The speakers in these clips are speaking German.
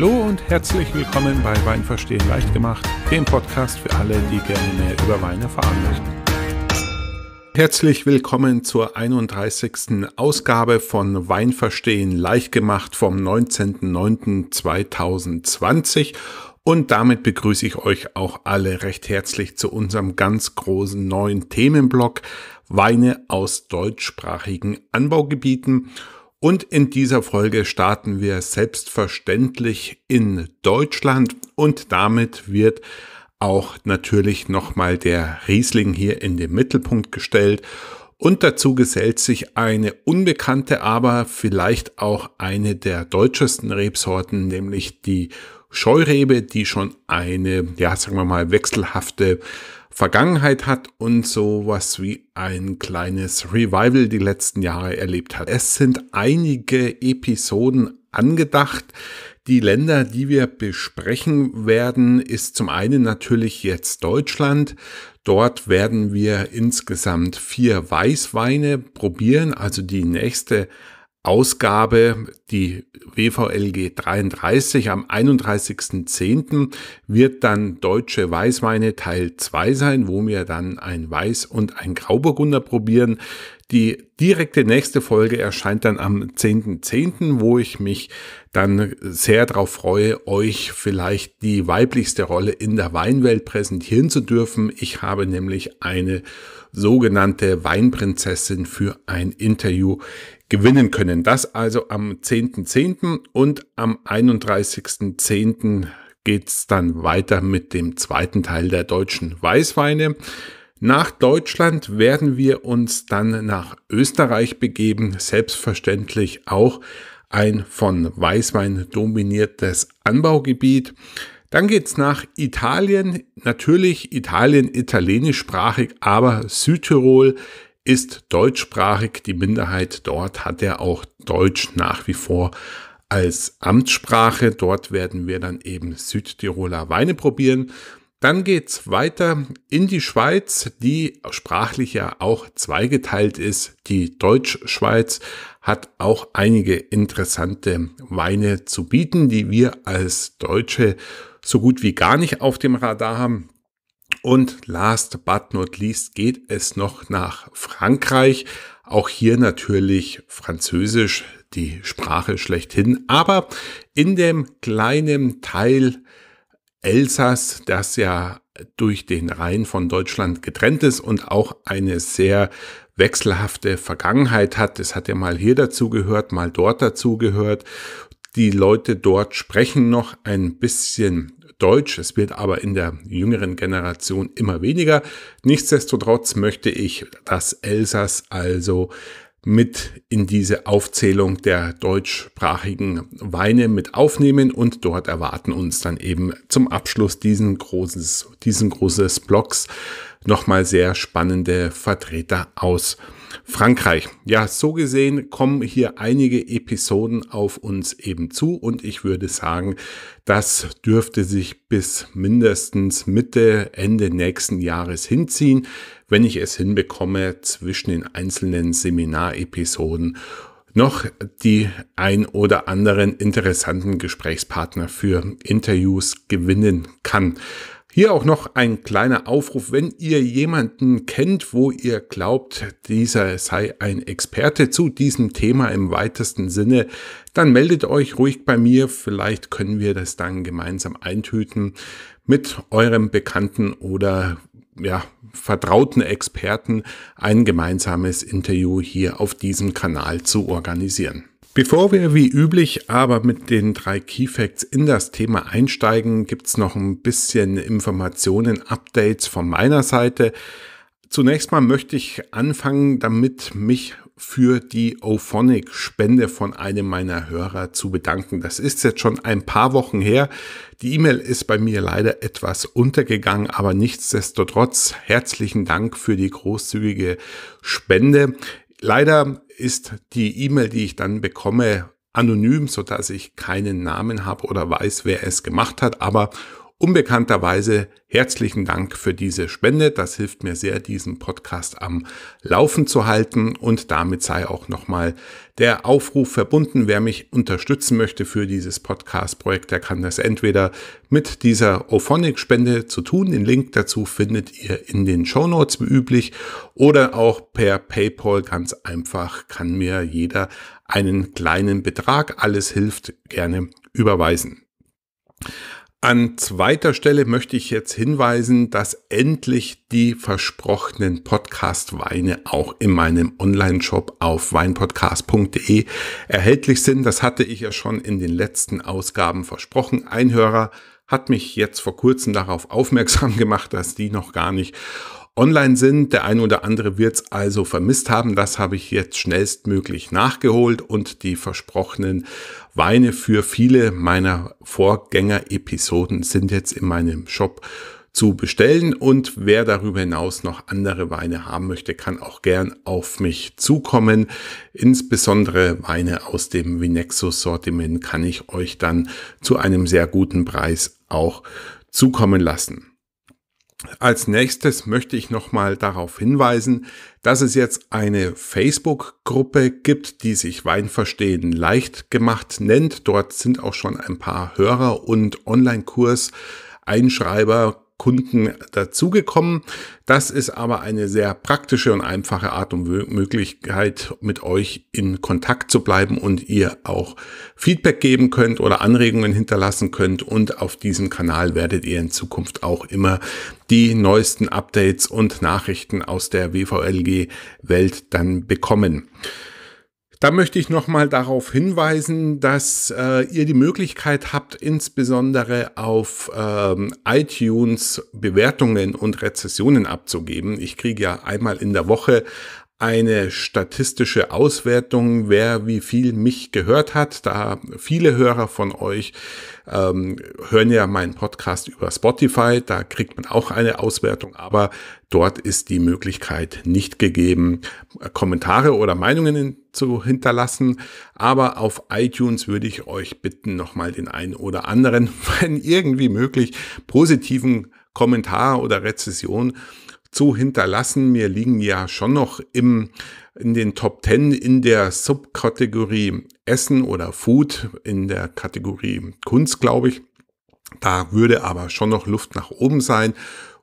Hallo und herzlich willkommen bei Wein verstehen leicht gemacht, dem Podcast für alle, die gerne mehr über Weine erfahren möchten. Herzlich willkommen zur 31. Ausgabe von Wein verstehen leicht gemacht vom 19.09.2020 und damit begrüße ich euch auch alle recht herzlich zu unserem ganz großen neuen Themenblock Weine aus deutschsprachigen Anbaugebieten und in dieser Folge starten wir selbstverständlich in Deutschland und damit wird auch natürlich nochmal der Riesling hier in den Mittelpunkt gestellt. Und dazu gesellt sich eine unbekannte, aber vielleicht auch eine der deutschesten Rebsorten, nämlich die Scheurebe, die schon eine, ja, sagen wir mal, wechselhafte Vergangenheit hat und sowas wie ein kleines Revival die letzten Jahre erlebt hat. Es sind einige Episoden angedacht. Die Länder, die wir besprechen werden, ist zum einen natürlich jetzt Deutschland. Dort werden wir insgesamt vier Weißweine probieren, also die nächste Ausgabe, die WVLG 33 am 31.10. wird dann Deutsche Weißweine Teil 2 sein, wo wir dann ein Weiß und ein Grauburgunder probieren. Die direkte nächste Folge erscheint dann am 10.10., .10., wo ich mich dann sehr darauf freue, euch vielleicht die weiblichste Rolle in der Weinwelt präsentieren zu dürfen. Ich habe nämlich eine sogenannte Weinprinzessin für ein Interview gewinnen können. Das also am 10.10. .10. und am 31.10. geht es dann weiter mit dem zweiten Teil der deutschen Weißweine. Nach Deutschland werden wir uns dann nach Österreich begeben, selbstverständlich auch ein von Weißwein dominiertes Anbaugebiet. Dann geht es nach Italien, natürlich Italien italienischsprachig, aber Südtirol ist deutschsprachig. Die Minderheit dort hat ja auch Deutsch nach wie vor als Amtssprache. Dort werden wir dann eben Südtiroler Weine probieren. Dann geht's weiter in die Schweiz, die sprachlich ja auch zweigeteilt ist. Die Deutschschweiz hat auch einige interessante Weine zu bieten, die wir als Deutsche so gut wie gar nicht auf dem Radar haben. Und last but not least geht es noch nach Frankreich. Auch hier natürlich Französisch, die Sprache schlechthin. Aber in dem kleinen Teil Elsass, das ja durch den Rhein von Deutschland getrennt ist und auch eine sehr wechselhafte Vergangenheit hat. Das hat ja mal hier dazu gehört, mal dort dazu gehört. Die Leute dort sprechen noch ein bisschen Deutsch. Es wird aber in der jüngeren Generation immer weniger. Nichtsdestotrotz möchte ich das Elsass also mit in diese Aufzählung der deutschsprachigen Weine mit aufnehmen und dort erwarten uns dann eben zum Abschluss diesen großen, diesen großes Blocks nochmal sehr spannende Vertreter aus Frankreich. Ja, so gesehen kommen hier einige Episoden auf uns eben zu und ich würde sagen, das dürfte sich bis mindestens Mitte, Ende nächsten Jahres hinziehen, wenn ich es hinbekomme, zwischen den einzelnen Seminarepisoden noch die ein oder anderen interessanten Gesprächspartner für Interviews gewinnen kann. Hier auch noch ein kleiner Aufruf, wenn ihr jemanden kennt, wo ihr glaubt, dieser sei ein Experte zu diesem Thema im weitesten Sinne, dann meldet euch ruhig bei mir, vielleicht können wir das dann gemeinsam eintüten mit eurem Bekannten oder ja, vertrauten Experten ein gemeinsames Interview hier auf diesem Kanal zu organisieren. Bevor wir wie üblich aber mit den drei Key Facts in das Thema einsteigen, gibt's noch ein bisschen Informationen, Updates von meiner Seite. Zunächst mal möchte ich anfangen, damit mich für die Ophonic-Spende von einem meiner Hörer zu bedanken. Das ist jetzt schon ein paar Wochen her. Die E-Mail ist bei mir leider etwas untergegangen, aber nichtsdestotrotz herzlichen Dank für die großzügige Spende. Leider ist die E-Mail, die ich dann bekomme, anonym, so dass ich keinen Namen habe oder weiß, wer es gemacht hat. Aber unbekannterweise herzlichen Dank für diese Spende. Das hilft mir sehr, diesen Podcast am Laufen zu halten. Und damit sei auch nochmal der Aufruf verbunden. Wer mich unterstützen möchte für dieses Podcast-Projekt, der kann das entweder mit dieser Ophonic-Spende zu tun. Den Link dazu findet ihr in den Show Notes wie üblich. Oder auch per PayPal ganz einfach kann mir jeder einen kleinen Betrag, alles hilft, gerne überweisen. An zweiter Stelle möchte ich jetzt hinweisen, dass endlich die versprochenen Podcast-Weine auch in meinem Online-Shop auf weinpodcast.de erhältlich sind. Das hatte ich ja schon in den letzten Ausgaben versprochen. Ein Hörer hat mich jetzt vor kurzem darauf aufmerksam gemacht, dass die noch gar nicht online sind. Der eine oder andere wird es also vermisst haben. Das habe ich jetzt schnellstmöglich nachgeholt und die versprochenen Weine für viele meiner Vorgänger-Episoden sind jetzt in meinem Shop zu bestellen und wer darüber hinaus noch andere Weine haben möchte, kann auch gern auf mich zukommen. Insbesondere Weine aus dem Vinexus Sortiment kann ich euch dann zu einem sehr guten Preis auch zukommen lassen. Als nächstes möchte ich nochmal darauf hinweisen, dass es jetzt eine Facebook-Gruppe gibt, die sich Weinverstehen leicht gemacht nennt. Dort sind auch schon ein paar Hörer und Online-Kurs, Einschreiber, Kunden dazugekommen. Das ist aber eine sehr praktische und einfache Art und Möglichkeit, mit euch in Kontakt zu bleiben und ihr auch Feedback geben könnt oder Anregungen hinterlassen könnt. Und auf diesem Kanal werdet ihr in Zukunft auch immer die neuesten Updates und Nachrichten aus der WVLG-Welt dann bekommen. Da möchte ich nochmal darauf hinweisen, dass äh, ihr die Möglichkeit habt, insbesondere auf ähm, iTunes Bewertungen und Rezessionen abzugeben. Ich kriege ja einmal in der Woche eine statistische Auswertung, wer wie viel mich gehört hat, da viele Hörer von euch ähm, hören ja meinen Podcast über Spotify, da kriegt man auch eine Auswertung, aber dort ist die Möglichkeit nicht gegeben, Kommentare oder Meinungen zu hinterlassen. Aber auf iTunes würde ich euch bitten, nochmal den einen oder anderen, wenn irgendwie möglich, positiven Kommentar oder Rezession zu hinterlassen. Mir liegen ja schon noch im, in den Top 10 in der Subkategorie Essen oder Food, in der Kategorie Kunst, glaube ich. Da würde aber schon noch Luft nach oben sein.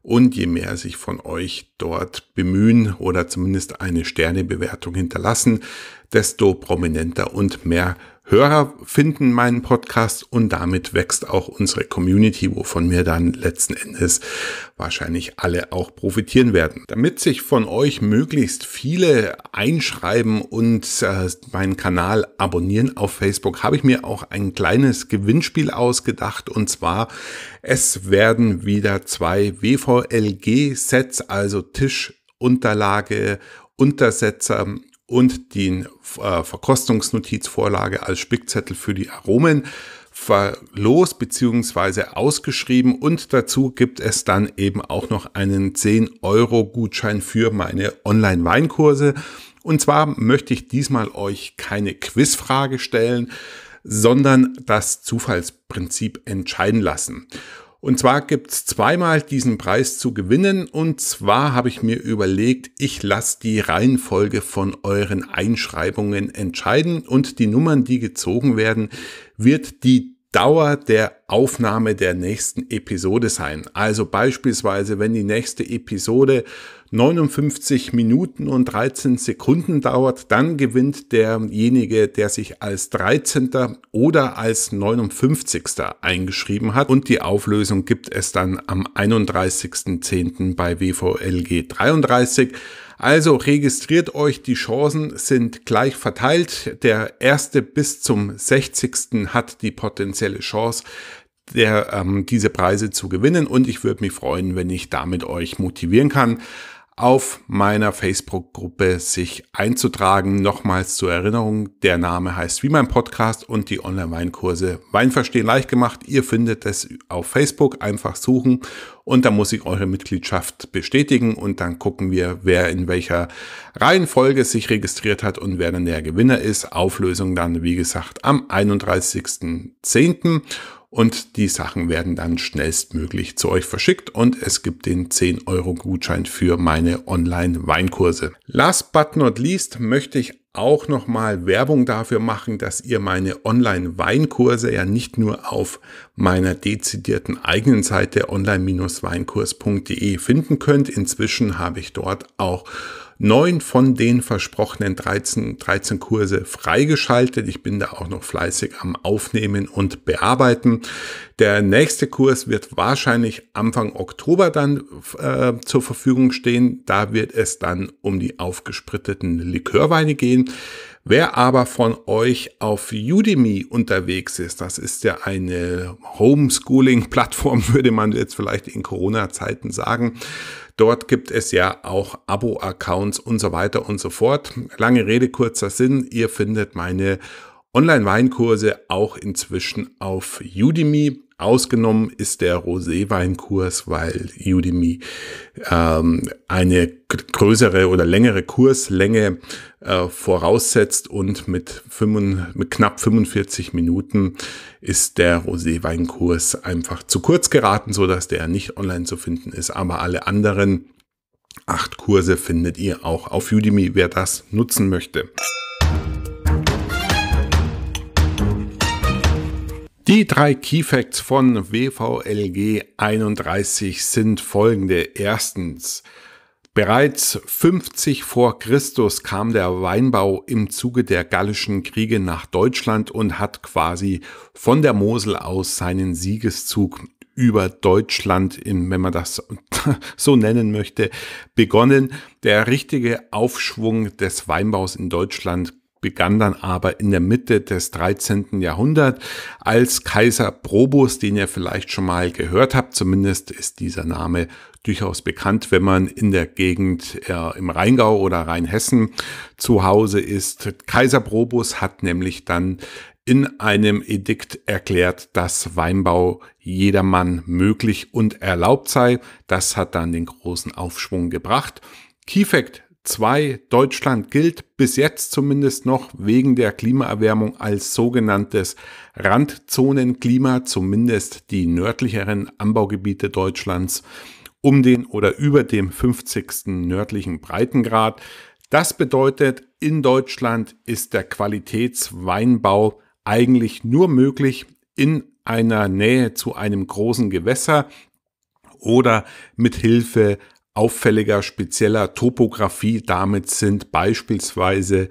Und je mehr sich von euch dort bemühen oder zumindest eine Sternebewertung hinterlassen, desto prominenter und mehr Hörer finden meinen Podcast und damit wächst auch unsere Community, wovon wir dann letzten Endes wahrscheinlich alle auch profitieren werden. Damit sich von euch möglichst viele einschreiben und äh, meinen Kanal abonnieren auf Facebook, habe ich mir auch ein kleines Gewinnspiel ausgedacht und zwar es werden wieder zwei WVLG-Sets, also Tischunterlage, Untersetzer und die äh, Verkostungsnotizvorlage als Spickzettel für die Aromen verlost bzw. ausgeschrieben und dazu gibt es dann eben auch noch einen 10 Euro Gutschein für meine Online-Weinkurse. Und zwar möchte ich diesmal euch keine Quizfrage stellen, sondern das Zufallsprinzip entscheiden lassen. Und zwar gibt's zweimal diesen Preis zu gewinnen. Und zwar habe ich mir überlegt, ich lasse die Reihenfolge von euren Einschreibungen entscheiden. Und die Nummern, die gezogen werden, wird die Dauer der Aufnahme der nächsten Episode sein. Also beispielsweise, wenn die nächste Episode 59 Minuten und 13 Sekunden dauert, dann gewinnt derjenige, der sich als 13. oder als 59. eingeschrieben hat. Und die Auflösung gibt es dann am 31.10. bei WVLG 33. Also registriert euch, die Chancen sind gleich verteilt. Der erste bis zum 60. hat die potenzielle Chance, der, ähm, diese Preise zu gewinnen und ich würde mich freuen, wenn ich damit euch motivieren kann auf meiner Facebook-Gruppe sich einzutragen. Nochmals zur Erinnerung, der Name heißt wie mein Podcast und die Online-Weinkurse Wein verstehen leicht gemacht. Ihr findet es auf Facebook, einfach suchen und da muss ich eure Mitgliedschaft bestätigen und dann gucken wir, wer in welcher Reihenfolge sich registriert hat und wer dann der Gewinner ist. Auflösung dann, wie gesagt, am 31.10 und die Sachen werden dann schnellstmöglich zu euch verschickt und es gibt den 10 Euro Gutschein für meine Online-Weinkurse. Last but not least möchte ich auch nochmal Werbung dafür machen, dass ihr meine Online-Weinkurse ja nicht nur auf meiner dezidierten eigenen Seite online-weinkurs.de finden könnt. Inzwischen habe ich dort auch neun von den versprochenen 13, 13 Kurse freigeschaltet. Ich bin da auch noch fleißig am Aufnehmen und Bearbeiten. Der nächste Kurs wird wahrscheinlich Anfang Oktober dann äh, zur Verfügung stehen. Da wird es dann um die aufgespritteten Likörweine gehen. Wer aber von euch auf Udemy unterwegs ist, das ist ja eine Homeschooling-Plattform, würde man jetzt vielleicht in Corona-Zeiten sagen, Dort gibt es ja auch Abo-Accounts und so weiter und so fort. Lange Rede, kurzer Sinn. Ihr findet meine Online-Weinkurse auch inzwischen auf Udemy. Ausgenommen ist der Roséweinkurs, weil Udemy ähm, eine größere oder längere Kurslänge äh, voraussetzt und mit, mit knapp 45 Minuten ist der Roséweinkurs einfach zu kurz geraten, so dass der nicht online zu finden ist. Aber alle anderen acht Kurse findet ihr auch auf Udemy, wer das nutzen möchte. Die drei Key Facts von WVLG 31 sind folgende. Erstens. Bereits 50 vor Christus kam der Weinbau im Zuge der gallischen Kriege nach Deutschland und hat quasi von der Mosel aus seinen Siegeszug über Deutschland, wenn man das so nennen möchte, begonnen. Der richtige Aufschwung des Weinbaus in Deutschland begann dann aber in der Mitte des 13. Jahrhunderts als Kaiser Probus, den ihr vielleicht schon mal gehört habt. Zumindest ist dieser Name durchaus bekannt, wenn man in der Gegend äh, im Rheingau oder Rheinhessen zu Hause ist. Kaiser Probus hat nämlich dann in einem Edikt erklärt, dass Weinbau jedermann möglich und erlaubt sei. Das hat dann den großen Aufschwung gebracht. Kiefekt 2. Deutschland gilt bis jetzt zumindest noch wegen der Klimaerwärmung als sogenanntes Randzonenklima, zumindest die nördlicheren Anbaugebiete Deutschlands um den oder über dem 50. nördlichen Breitengrad. Das bedeutet, in Deutschland ist der Qualitätsweinbau eigentlich nur möglich in einer Nähe zu einem großen Gewässer oder mit Hilfe auffälliger, spezieller Topografie. Damit sind beispielsweise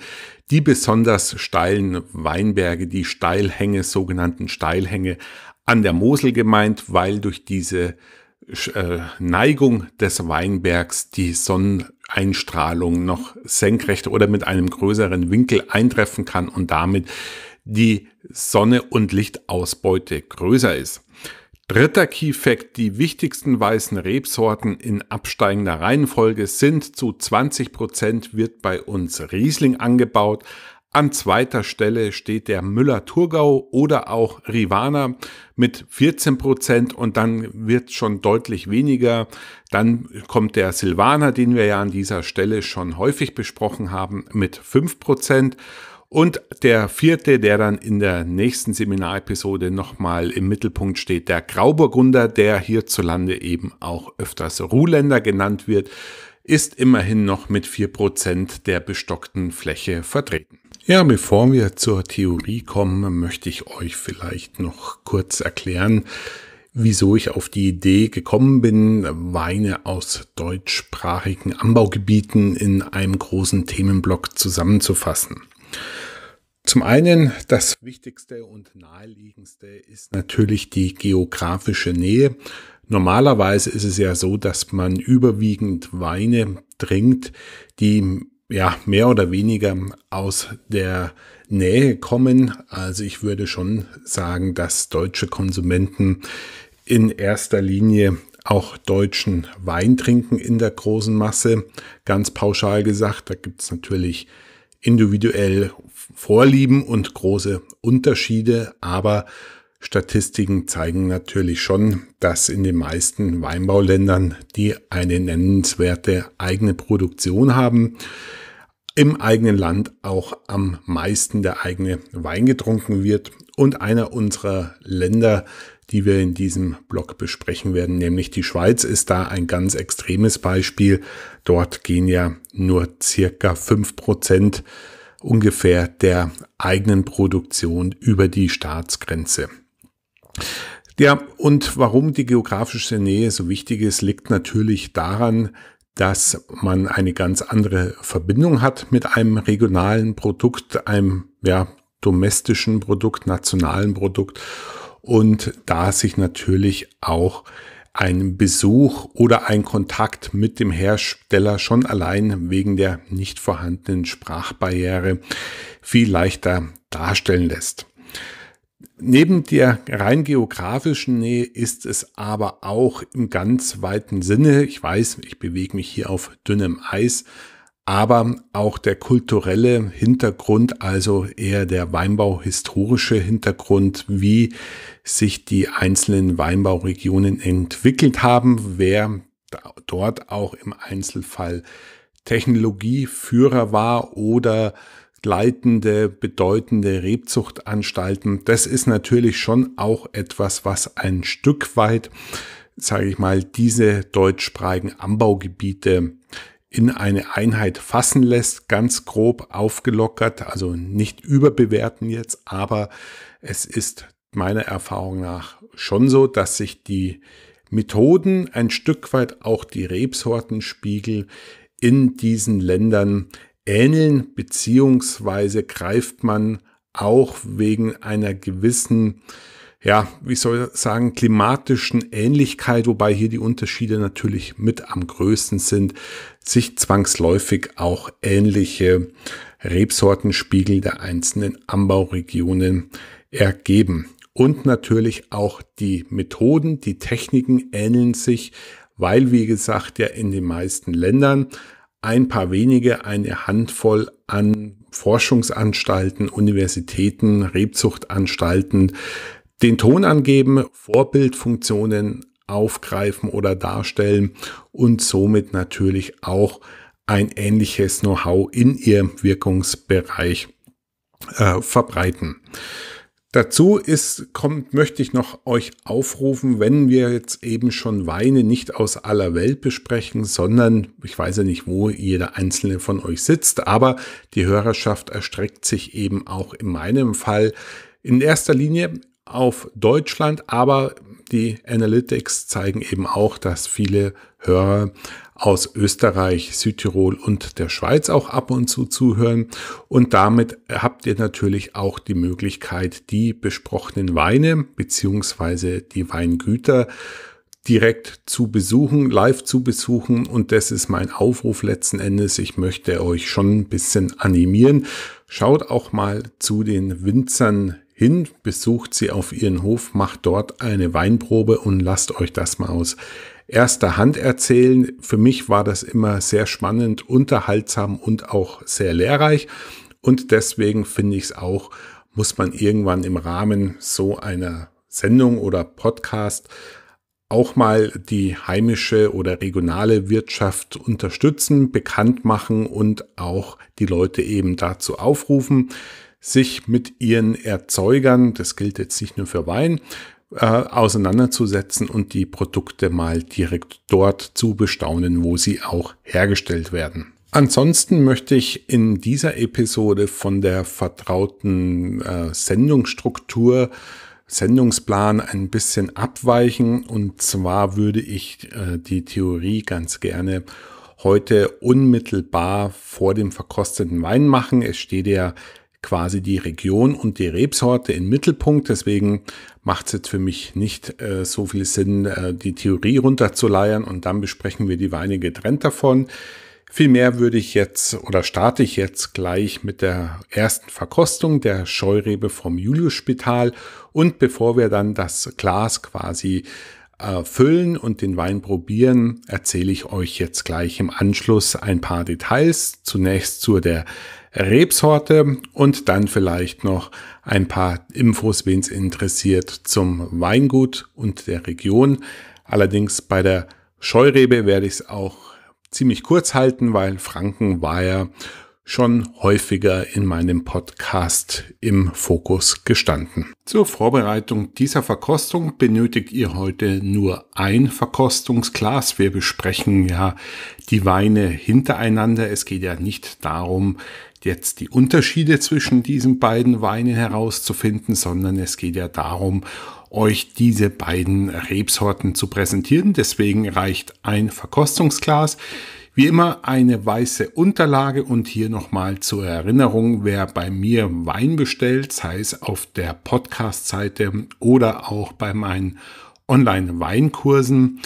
die besonders steilen Weinberge, die Steilhänge, sogenannten Steilhänge an der Mosel gemeint, weil durch diese äh, Neigung des Weinbergs die Sonneneinstrahlung noch senkrecht oder mit einem größeren Winkel eintreffen kann und damit die Sonne und Lichtausbeute größer ist. Dritter Key Fact, die wichtigsten weißen Rebsorten in absteigender Reihenfolge sind zu 20% Prozent wird bei uns Riesling angebaut. An zweiter Stelle steht der Müller-Thurgau oder auch Rivana mit 14% Prozent und dann wird schon deutlich weniger. Dann kommt der Silvaner, den wir ja an dieser Stelle schon häufig besprochen haben, mit 5%. Prozent. Und der vierte, der dann in der nächsten Seminarepisode nochmal im Mittelpunkt steht, der Grauburgunder, der hierzulande eben auch öfters Ruhländer genannt wird, ist immerhin noch mit vier Prozent der bestockten Fläche vertreten. Ja, bevor wir zur Theorie kommen, möchte ich euch vielleicht noch kurz erklären, wieso ich auf die Idee gekommen bin, Weine aus deutschsprachigen Anbaugebieten in einem großen Themenblock zusammenzufassen. Zum einen, das Wichtigste und Naheliegendste ist natürlich die geografische Nähe. Normalerweise ist es ja so, dass man überwiegend Weine trinkt, die ja mehr oder weniger aus der Nähe kommen. Also ich würde schon sagen, dass deutsche Konsumenten in erster Linie auch deutschen Wein trinken in der großen Masse. Ganz pauschal gesagt, da gibt es natürlich individuell Vorlieben und große Unterschiede, aber Statistiken zeigen natürlich schon, dass in den meisten Weinbauländern, die eine nennenswerte eigene Produktion haben, im eigenen Land auch am meisten der eigene Wein getrunken wird. Und einer unserer Länder die wir in diesem Blog besprechen werden, nämlich die Schweiz ist da ein ganz extremes Beispiel. Dort gehen ja nur circa fünf Prozent ungefähr der eigenen Produktion über die Staatsgrenze. Ja, und warum die geografische Nähe so wichtig ist, liegt natürlich daran, dass man eine ganz andere Verbindung hat mit einem regionalen Produkt, einem ja, domestischen Produkt, nationalen Produkt und da sich natürlich auch ein Besuch oder ein Kontakt mit dem Hersteller schon allein wegen der nicht vorhandenen Sprachbarriere viel leichter darstellen lässt. Neben der rein geografischen Nähe ist es aber auch im ganz weiten Sinne, ich weiß, ich bewege mich hier auf dünnem Eis, aber auch der kulturelle Hintergrund, also eher der weinbauhistorische Hintergrund, wie sich die einzelnen Weinbauregionen entwickelt haben, wer dort auch im Einzelfall Technologieführer war oder leitende, bedeutende Rebzuchtanstalten. Das ist natürlich schon auch etwas, was ein Stück weit, sage ich mal, diese deutschsprachigen Anbaugebiete in eine Einheit fassen lässt, ganz grob aufgelockert, also nicht überbewerten jetzt, aber es ist meiner Erfahrung nach schon so, dass sich die Methoden ein Stück weit auch die Rebsortenspiegel in diesen Ländern ähneln, beziehungsweise greift man auch wegen einer gewissen ja, wie soll ich sagen, klimatischen Ähnlichkeit, wobei hier die Unterschiede natürlich mit am größten sind, sich zwangsläufig auch ähnliche Rebsortenspiegel der einzelnen Anbauregionen ergeben. Und natürlich auch die Methoden, die Techniken ähneln sich, weil, wie gesagt, ja in den meisten Ländern ein paar wenige, eine Handvoll an Forschungsanstalten, Universitäten, Rebzuchtanstalten den Ton angeben, Vorbildfunktionen aufgreifen oder darstellen und somit natürlich auch ein ähnliches Know-how in ihrem Wirkungsbereich äh, verbreiten. Dazu ist, kommt, möchte ich noch euch aufrufen, wenn wir jetzt eben schon Weine nicht aus aller Welt besprechen, sondern ich weiß ja nicht, wo jeder einzelne von euch sitzt, aber die Hörerschaft erstreckt sich eben auch in meinem Fall in erster Linie auf Deutschland, aber die Analytics zeigen eben auch, dass viele Hörer aus Österreich, Südtirol und der Schweiz auch ab und zu zuhören. Und damit habt ihr natürlich auch die Möglichkeit, die besprochenen Weine beziehungsweise die Weingüter direkt zu besuchen, live zu besuchen. Und das ist mein Aufruf letzten Endes. Ich möchte euch schon ein bisschen animieren. Schaut auch mal zu den Winzern hin, besucht sie auf ihren Hof, macht dort eine Weinprobe und lasst euch das mal aus erster Hand erzählen. Für mich war das immer sehr spannend, unterhaltsam und auch sehr lehrreich. Und deswegen finde ich es auch, muss man irgendwann im Rahmen so einer Sendung oder Podcast auch mal die heimische oder regionale Wirtschaft unterstützen, bekannt machen und auch die Leute eben dazu aufrufen sich mit ihren Erzeugern, das gilt jetzt nicht nur für Wein, äh, auseinanderzusetzen und die Produkte mal direkt dort zu bestaunen, wo sie auch hergestellt werden. Ansonsten möchte ich in dieser Episode von der vertrauten äh, Sendungsstruktur, Sendungsplan ein bisschen abweichen. Und zwar würde ich äh, die Theorie ganz gerne heute unmittelbar vor dem verkosteten Wein machen. Es steht ja quasi die Region und die Rebsorte im Mittelpunkt. Deswegen macht es jetzt für mich nicht äh, so viel Sinn, äh, die Theorie runterzuleiern und dann besprechen wir die Weine getrennt davon. Vielmehr würde ich jetzt oder starte ich jetzt gleich mit der ersten Verkostung der Scheurebe vom julius Und bevor wir dann das Glas quasi äh, füllen und den Wein probieren, erzähle ich euch jetzt gleich im Anschluss ein paar Details. Zunächst zu der Rebsorte und dann vielleicht noch ein paar Infos, wen es interessiert, zum Weingut und der Region. Allerdings bei der Scheurebe werde ich es auch ziemlich kurz halten, weil Franken war ja schon häufiger in meinem Podcast im Fokus gestanden. Zur Vorbereitung dieser Verkostung benötigt ihr heute nur ein Verkostungsglas. Wir besprechen ja die Weine hintereinander. Es geht ja nicht darum, jetzt die Unterschiede zwischen diesen beiden Weinen herauszufinden, sondern es geht ja darum, euch diese beiden Rebsorten zu präsentieren. Deswegen reicht ein Verkostungsglas. Wie immer eine weiße Unterlage und hier nochmal zur Erinnerung, wer bei mir Wein bestellt, sei es auf der Podcast-Seite oder auch bei meinen Online-Weinkursen,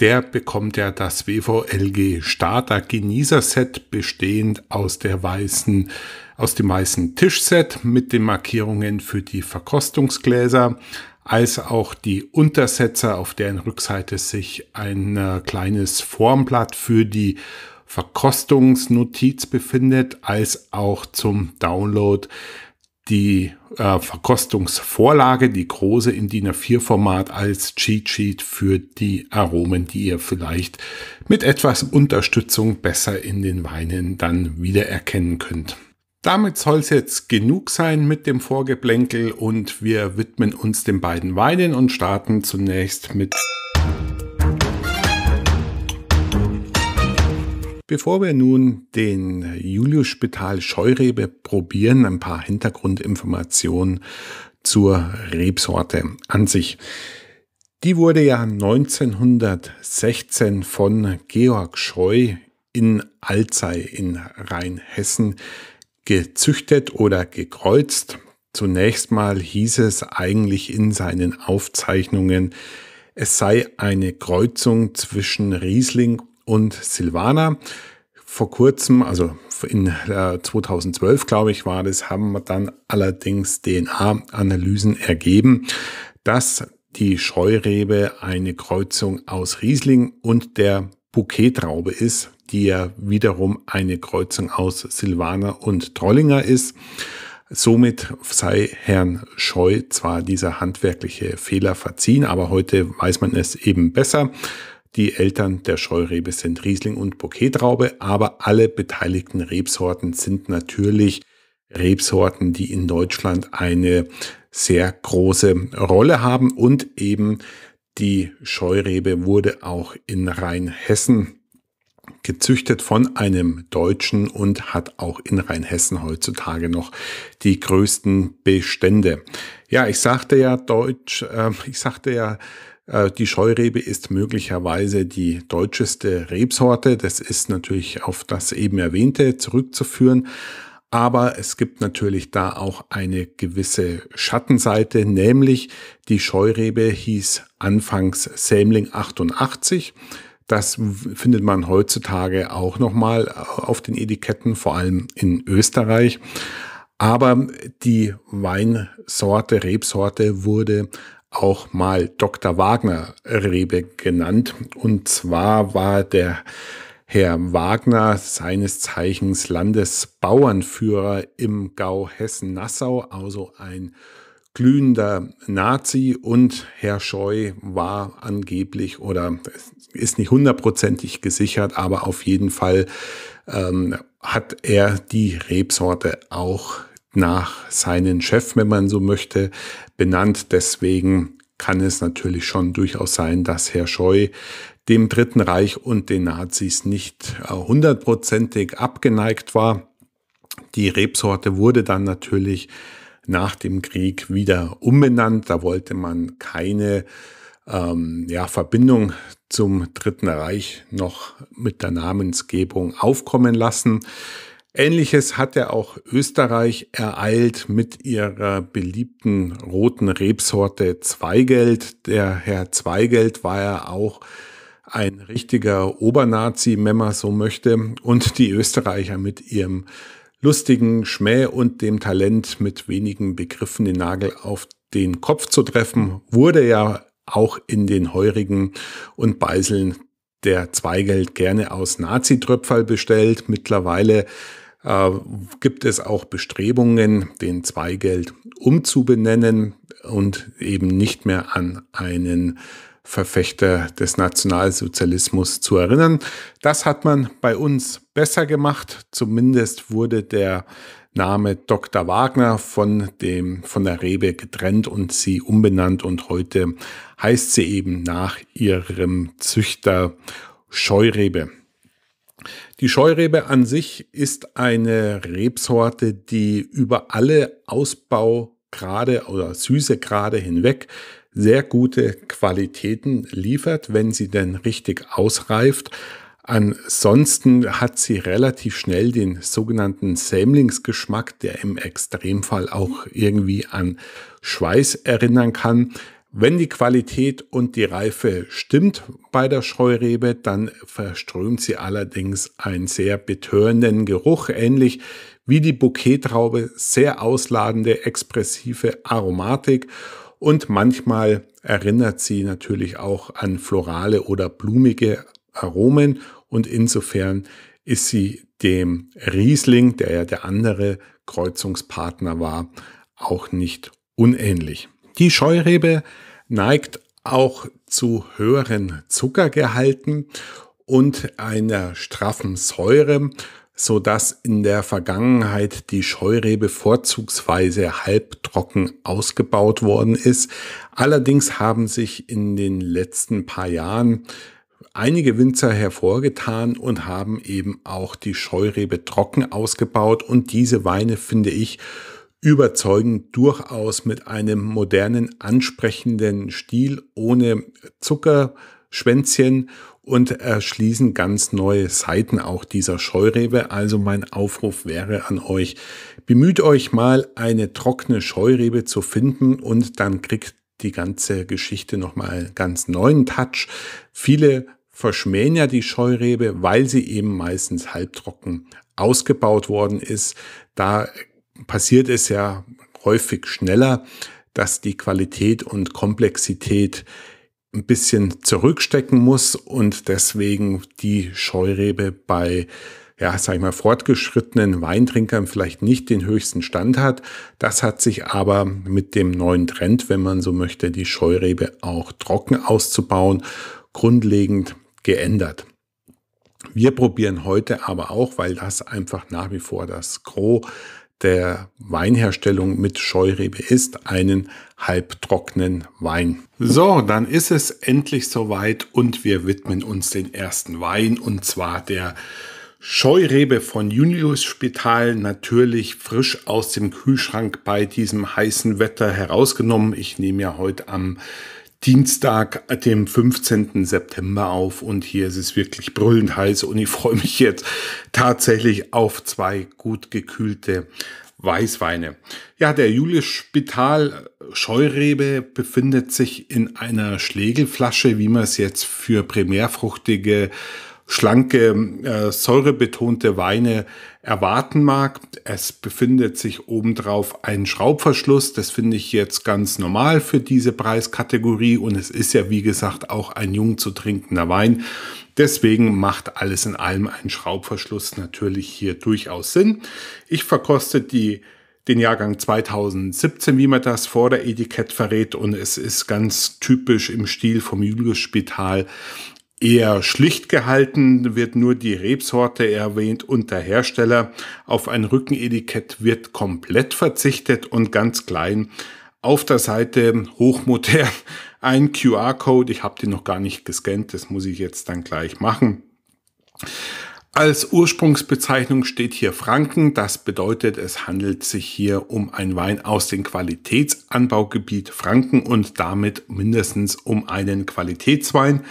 der bekommt ja das WVLG Starter Genießer Set bestehend aus der weißen, aus dem weißen Tischset mit den Markierungen für die Verkostungsgläser, als auch die Untersetzer, auf deren Rückseite sich ein äh, kleines Formblatt für die Verkostungsnotiz befindet, als auch zum Download die äh, Verkostungsvorlage, die große in DIN A4-Format als Cheat Sheet für die Aromen, die ihr vielleicht mit etwas Unterstützung besser in den Weinen dann wiedererkennen könnt. Damit soll es jetzt genug sein mit dem Vorgeplänkel und wir widmen uns den beiden Weinen und starten zunächst mit Bevor wir nun den julius Scheurebe probieren, ein paar Hintergrundinformationen zur Rebsorte an sich. Die wurde ja 1916 von Georg Scheu in Alzey in Rheinhessen gezüchtet oder gekreuzt. Zunächst mal hieß es eigentlich in seinen Aufzeichnungen, es sei eine Kreuzung zwischen Riesling und Silvana vor kurzem, also in 2012 äh, glaube ich war das, haben dann allerdings DNA-Analysen ergeben, dass die Scheurebe eine Kreuzung aus Riesling und der Bouquetraube ist, die ja wiederum eine Kreuzung aus Silvaner und Trollinger ist. Somit sei Herrn Scheu zwar dieser handwerkliche Fehler verziehen, aber heute weiß man es eben besser. Die Eltern der Scheurebe sind Riesling und Bouquetraube, aber alle beteiligten Rebsorten sind natürlich Rebsorten, die in Deutschland eine sehr große Rolle haben und eben die Scheurebe wurde auch in Rheinhessen gezüchtet von einem Deutschen und hat auch in Rheinhessen heutzutage noch die größten Bestände. Ja, ich sagte ja Deutsch, äh, ich sagte ja äh, die Scheurebe ist möglicherweise die deutscheste Rebsorte. Das ist natürlich auf das eben erwähnte zurückzuführen. Aber es gibt natürlich da auch eine gewisse Schattenseite, nämlich die Scheurebe hieß anfangs Sämling 88. Das findet man heutzutage auch nochmal äh, auf den Etiketten, vor allem in Österreich. Aber die Weinsorte, Rebsorte wurde auch mal Dr. Wagner Rebe genannt. Und zwar war der Herr Wagner, seines Zeichens Landesbauernführer im Gau Hessen-Nassau, also ein glühender Nazi und Herr Scheu war angeblich oder ist nicht hundertprozentig gesichert, aber auf jeden Fall ähm, hat er die Rebsorte auch nach seinen Chef, wenn man so möchte, benannt. Deswegen kann es natürlich schon durchaus sein, dass Herr Scheu dem Dritten Reich und den Nazis nicht äh, hundertprozentig abgeneigt war. Die Rebsorte wurde dann natürlich nach dem Krieg wieder umbenannt. Da wollte man keine ähm, ja, Verbindung zum Dritten Reich noch mit der Namensgebung aufkommen lassen. Ähnliches hat er auch Österreich ereilt mit ihrer beliebten roten Rebsorte Zweigeld. Der Herr Zweigeld war ja auch ein richtiger Obernazi, wenn man so möchte, und die Österreicher mit ihrem lustigen Schmäh und dem Talent, mit wenigen Begriffen den Nagel auf den Kopf zu treffen, wurde ja auch in den Heurigen und Beiseln der Zweigeld gerne aus Nazi-Tröpferl bestellt. Mittlerweile äh, gibt es auch Bestrebungen, den Zweigeld umzubenennen und eben nicht mehr an einen Verfechter des Nationalsozialismus zu erinnern. Das hat man bei uns besser gemacht. Zumindest wurde der Name Dr. Wagner von dem, von der Rebe getrennt und sie umbenannt und heute heißt sie eben nach ihrem Züchter Scheurebe. Die Scheurebe an sich ist eine Rebsorte, die über alle Ausbaugrade oder Süßegrade hinweg sehr gute Qualitäten liefert, wenn sie denn richtig ausreift. Ansonsten hat sie relativ schnell den sogenannten Sämlingsgeschmack, der im Extremfall auch irgendwie an Schweiß erinnern kann. Wenn die Qualität und die Reife stimmt bei der Scheurebe, dann verströmt sie allerdings einen sehr betörenden Geruch, ähnlich wie die Bouquettraube, sehr ausladende, expressive Aromatik und manchmal erinnert sie natürlich auch an florale oder blumige Aromen und insofern ist sie dem Riesling, der ja der andere Kreuzungspartner war, auch nicht unähnlich. Die Scheurebe neigt auch zu höheren Zuckergehalten und einer straffen Säure, so dass in der Vergangenheit die Scheurebe vorzugsweise halbtrocken ausgebaut worden ist. Allerdings haben sich in den letzten paar Jahren einige Winzer hervorgetan und haben eben auch die Scheurebe trocken ausgebaut und diese Weine finde ich überzeugen, durchaus mit einem modernen, ansprechenden Stil ohne Zuckerschwänzchen und erschließen ganz neue Seiten auch dieser Scheurebe. Also mein Aufruf wäre an euch, bemüht euch mal eine trockene Scheurebe zu finden und dann kriegt die ganze Geschichte nochmal einen ganz neuen Touch. Viele verschmähen ja die Scheurebe, weil sie eben meistens halbtrocken ausgebaut worden ist. Da passiert es ja häufig schneller, dass die Qualität und Komplexität ein bisschen zurückstecken muss und deswegen die Scheurebe bei ja, sag ich mal, fortgeschrittenen Weintrinkern vielleicht nicht den höchsten Stand hat. Das hat sich aber mit dem neuen Trend, wenn man so möchte, die Scheurebe auch trocken auszubauen, grundlegend geändert. Wir probieren heute aber auch, weil das einfach nach wie vor das Gros der Weinherstellung mit Scheurebe ist, einen halbtrockenen Wein. So, dann ist es endlich soweit und wir widmen uns den ersten Wein und zwar der Scheurebe von Junius Spital natürlich frisch aus dem Kühlschrank bei diesem heißen Wetter herausgenommen. Ich nehme ja heute am Dienstag, dem 15. September auf und hier ist es wirklich brüllend heiß und ich freue mich jetzt tatsächlich auf zwei gut gekühlte Weißweine. Ja, der Julius Spital Scheurebe befindet sich in einer Schlegelflasche, wie man es jetzt für primärfruchtige, schlanke, äh, säurebetonte Weine erwarten mag. Es befindet sich obendrauf ein Schraubverschluss. Das finde ich jetzt ganz normal für diese Preiskategorie. Und es ist ja, wie gesagt, auch ein jung zu trinkender Wein. Deswegen macht alles in allem ein Schraubverschluss natürlich hier durchaus Sinn. Ich verkoste die den Jahrgang 2017, wie man das vor der Etikett verrät. Und es ist ganz typisch im Stil vom Julius Spital eher schlicht gehalten, wird nur die Rebsorte erwähnt und der Hersteller. Auf ein Rückenetikett wird komplett verzichtet und ganz klein auf der Seite hochmodern ein QR-Code. Ich habe den noch gar nicht gescannt, das muss ich jetzt dann gleich machen. Als Ursprungsbezeichnung steht hier Franken. Das bedeutet, es handelt sich hier um einen Wein aus dem Qualitätsanbaugebiet Franken und damit mindestens um einen Qualitätswein.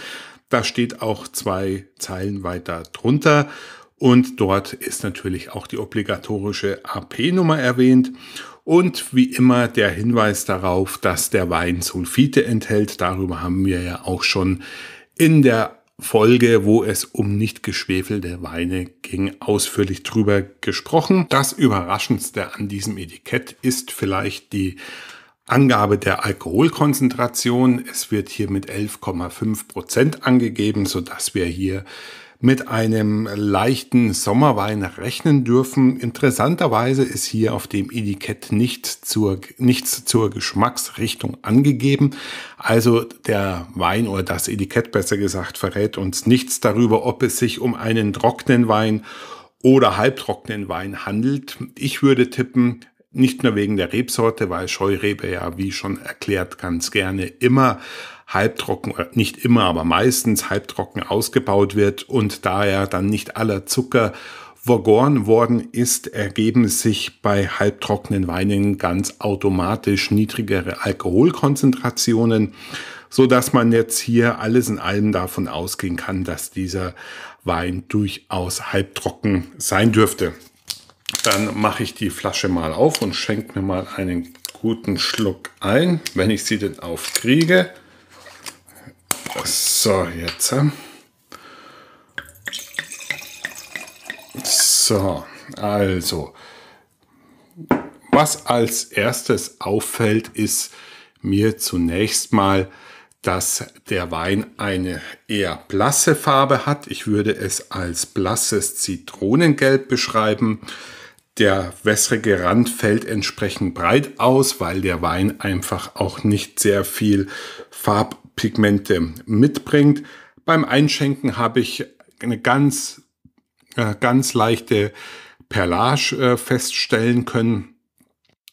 Da steht auch zwei Zeilen weiter drunter. Und dort ist natürlich auch die obligatorische AP-Nummer erwähnt. Und wie immer der Hinweis darauf, dass der Wein Sulfite enthält. Darüber haben wir ja auch schon in der Folge, wo es um nicht geschwefelte Weine ging, ausführlich drüber gesprochen. Das Überraschendste an diesem Etikett ist vielleicht die Angabe der Alkoholkonzentration. Es wird hier mit 11,5 Prozent angegeben, sodass wir hier mit einem leichten Sommerwein rechnen dürfen. Interessanterweise ist hier auf dem Etikett nicht zur, nichts zur Geschmacksrichtung angegeben. Also der Wein oder das Etikett besser gesagt verrät uns nichts darüber, ob es sich um einen trockenen Wein oder halbtrockenen Wein handelt. Ich würde tippen, nicht nur wegen der Rebsorte, weil Scheurebe ja, wie schon erklärt, ganz gerne immer halbtrocken, äh, nicht immer, aber meistens halbtrocken ausgebaut wird und da ja dann nicht aller Zucker vergoren worden ist, ergeben sich bei halbtrockenen Weinen ganz automatisch niedrigere Alkoholkonzentrationen, so dass man jetzt hier alles in allem davon ausgehen kann, dass dieser Wein durchaus halbtrocken sein dürfte. Dann mache ich die Flasche mal auf und schenke mir mal einen guten Schluck ein, wenn ich sie denn aufkriege. So, jetzt. Äh. So, also, was als erstes auffällt, ist mir zunächst mal, dass der Wein eine eher blasse Farbe hat. Ich würde es als blasses Zitronengelb beschreiben. Der wässrige Rand fällt entsprechend breit aus, weil der Wein einfach auch nicht sehr viel Farbpigmente mitbringt. Beim Einschenken habe ich eine ganz, äh, ganz leichte Perlage äh, feststellen können.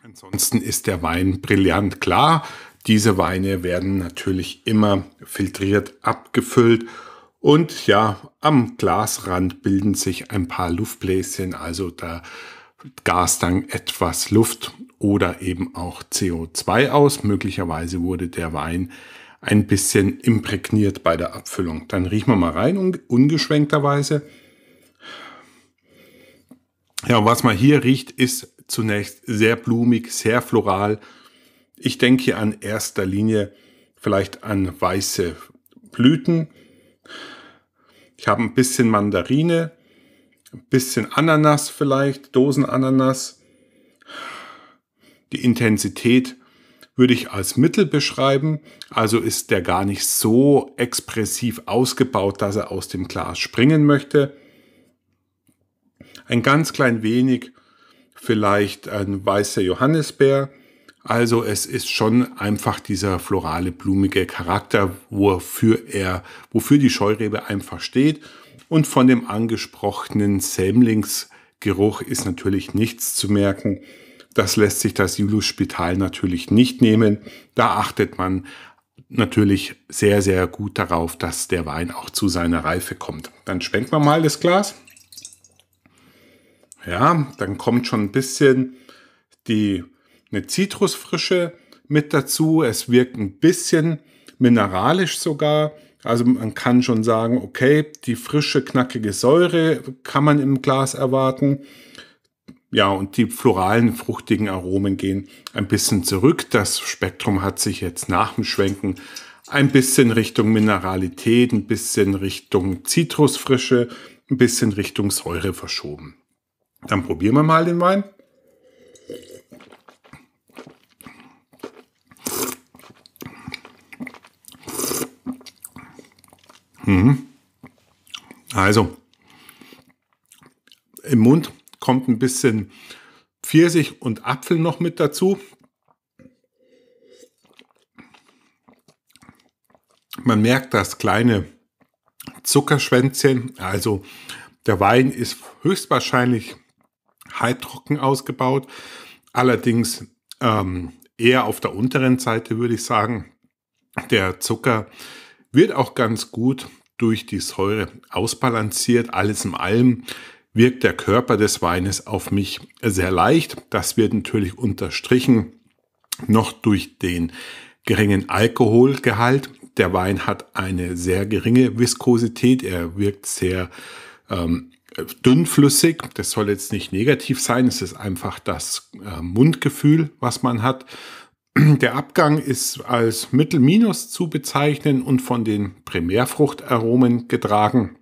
Ansonsten ist der Wein brillant klar. Diese Weine werden natürlich immer filtriert abgefüllt und ja, am Glasrand bilden sich ein paar Luftbläschen, also da Gas dann etwas Luft oder eben auch CO2 aus. Möglicherweise wurde der Wein ein bisschen imprägniert bei der Abfüllung. Dann riechen wir mal rein, ungeschwenkterweise. Ja, was man hier riecht, ist zunächst sehr blumig, sehr floral. Ich denke hier an erster Linie vielleicht an weiße Blüten. Ich habe ein bisschen Mandarine, ein bisschen Ananas vielleicht, Dosenananas. Die Intensität würde ich als mittel beschreiben, also ist der gar nicht so expressiv ausgebaut, dass er aus dem Glas springen möchte. Ein ganz klein wenig vielleicht ein weißer Johannisbeer. Also es ist schon einfach dieser florale, blumige Charakter, wofür er, wofür die Scheurebe einfach steht und von dem angesprochenen Sämlingsgeruch ist natürlich nichts zu merken. Das lässt sich das julus spital natürlich nicht nehmen. Da achtet man natürlich sehr, sehr gut darauf, dass der Wein auch zu seiner Reife kommt. Dann schwenken wir mal das Glas. Ja, dann kommt schon ein bisschen die, eine Zitrusfrische mit dazu. Es wirkt ein bisschen mineralisch sogar. Also man kann schon sagen, okay, die frische, knackige Säure kann man im Glas erwarten. Ja, und die floralen, fruchtigen Aromen gehen ein bisschen zurück. Das Spektrum hat sich jetzt nach dem Schwenken ein bisschen Richtung Mineralität, ein bisschen Richtung Zitrusfrische, ein bisschen Richtung Säure verschoben. Dann probieren wir mal den Wein. Mhm. Also, im Mund kommt ein bisschen Pfirsich und Apfel noch mit dazu. Man merkt das kleine Zuckerschwänzchen. Also der Wein ist höchstwahrscheinlich halbtrocken ausgebaut. Allerdings ähm, eher auf der unteren Seite würde ich sagen. Der Zucker ist wird auch ganz gut durch die Säure ausbalanciert. Alles in allem wirkt der Körper des Weines auf mich sehr leicht. Das wird natürlich unterstrichen noch durch den geringen Alkoholgehalt. Der Wein hat eine sehr geringe Viskosität. Er wirkt sehr ähm, dünnflüssig. Das soll jetzt nicht negativ sein. Es ist einfach das äh, Mundgefühl, was man hat. Der Abgang ist als Mittelminus zu bezeichnen und von den Primärfruchtaromen getragen.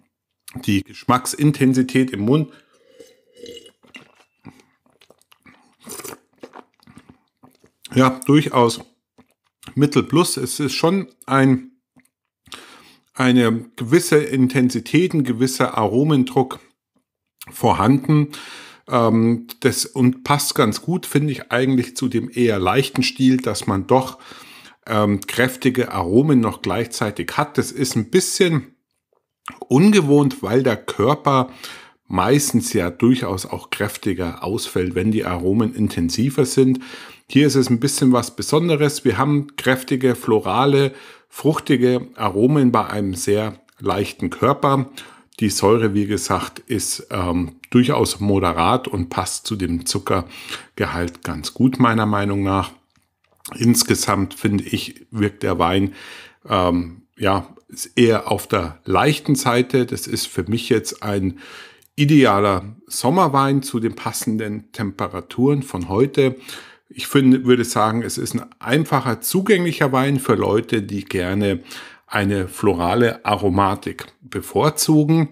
Die Geschmacksintensität im Mund ja, durchaus Mittel plus. Es ist schon ein, eine gewisse Intensität, ein gewisser Aromendruck vorhanden. Ähm, das, und passt ganz gut, finde ich, eigentlich zu dem eher leichten Stil, dass man doch ähm, kräftige Aromen noch gleichzeitig hat. Das ist ein bisschen ungewohnt, weil der Körper meistens ja durchaus auch kräftiger ausfällt, wenn die Aromen intensiver sind. Hier ist es ein bisschen was Besonderes. Wir haben kräftige, florale, fruchtige Aromen bei einem sehr leichten Körper die Säure, wie gesagt, ist ähm, durchaus moderat und passt zu dem Zuckergehalt ganz gut, meiner Meinung nach. Insgesamt finde ich, wirkt der Wein ähm, ja eher auf der leichten Seite. Das ist für mich jetzt ein idealer Sommerwein zu den passenden Temperaturen von heute. Ich finde, würde sagen, es ist ein einfacher, zugänglicher Wein für Leute, die gerne eine florale Aromatik bevorzugen,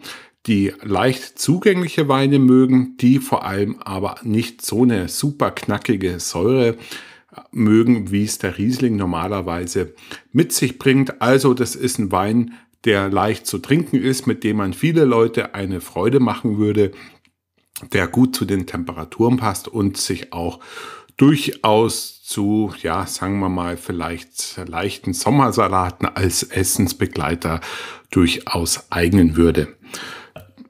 die leicht zugängliche Weine mögen, die vor allem aber nicht so eine super knackige Säure mögen, wie es der Riesling normalerweise mit sich bringt. Also das ist ein Wein, der leicht zu trinken ist, mit dem man viele Leute eine Freude machen würde, der gut zu den Temperaturen passt und sich auch durchaus zu, ja, sagen wir mal, vielleicht leichten Sommersalaten als Essensbegleiter durchaus eignen würde.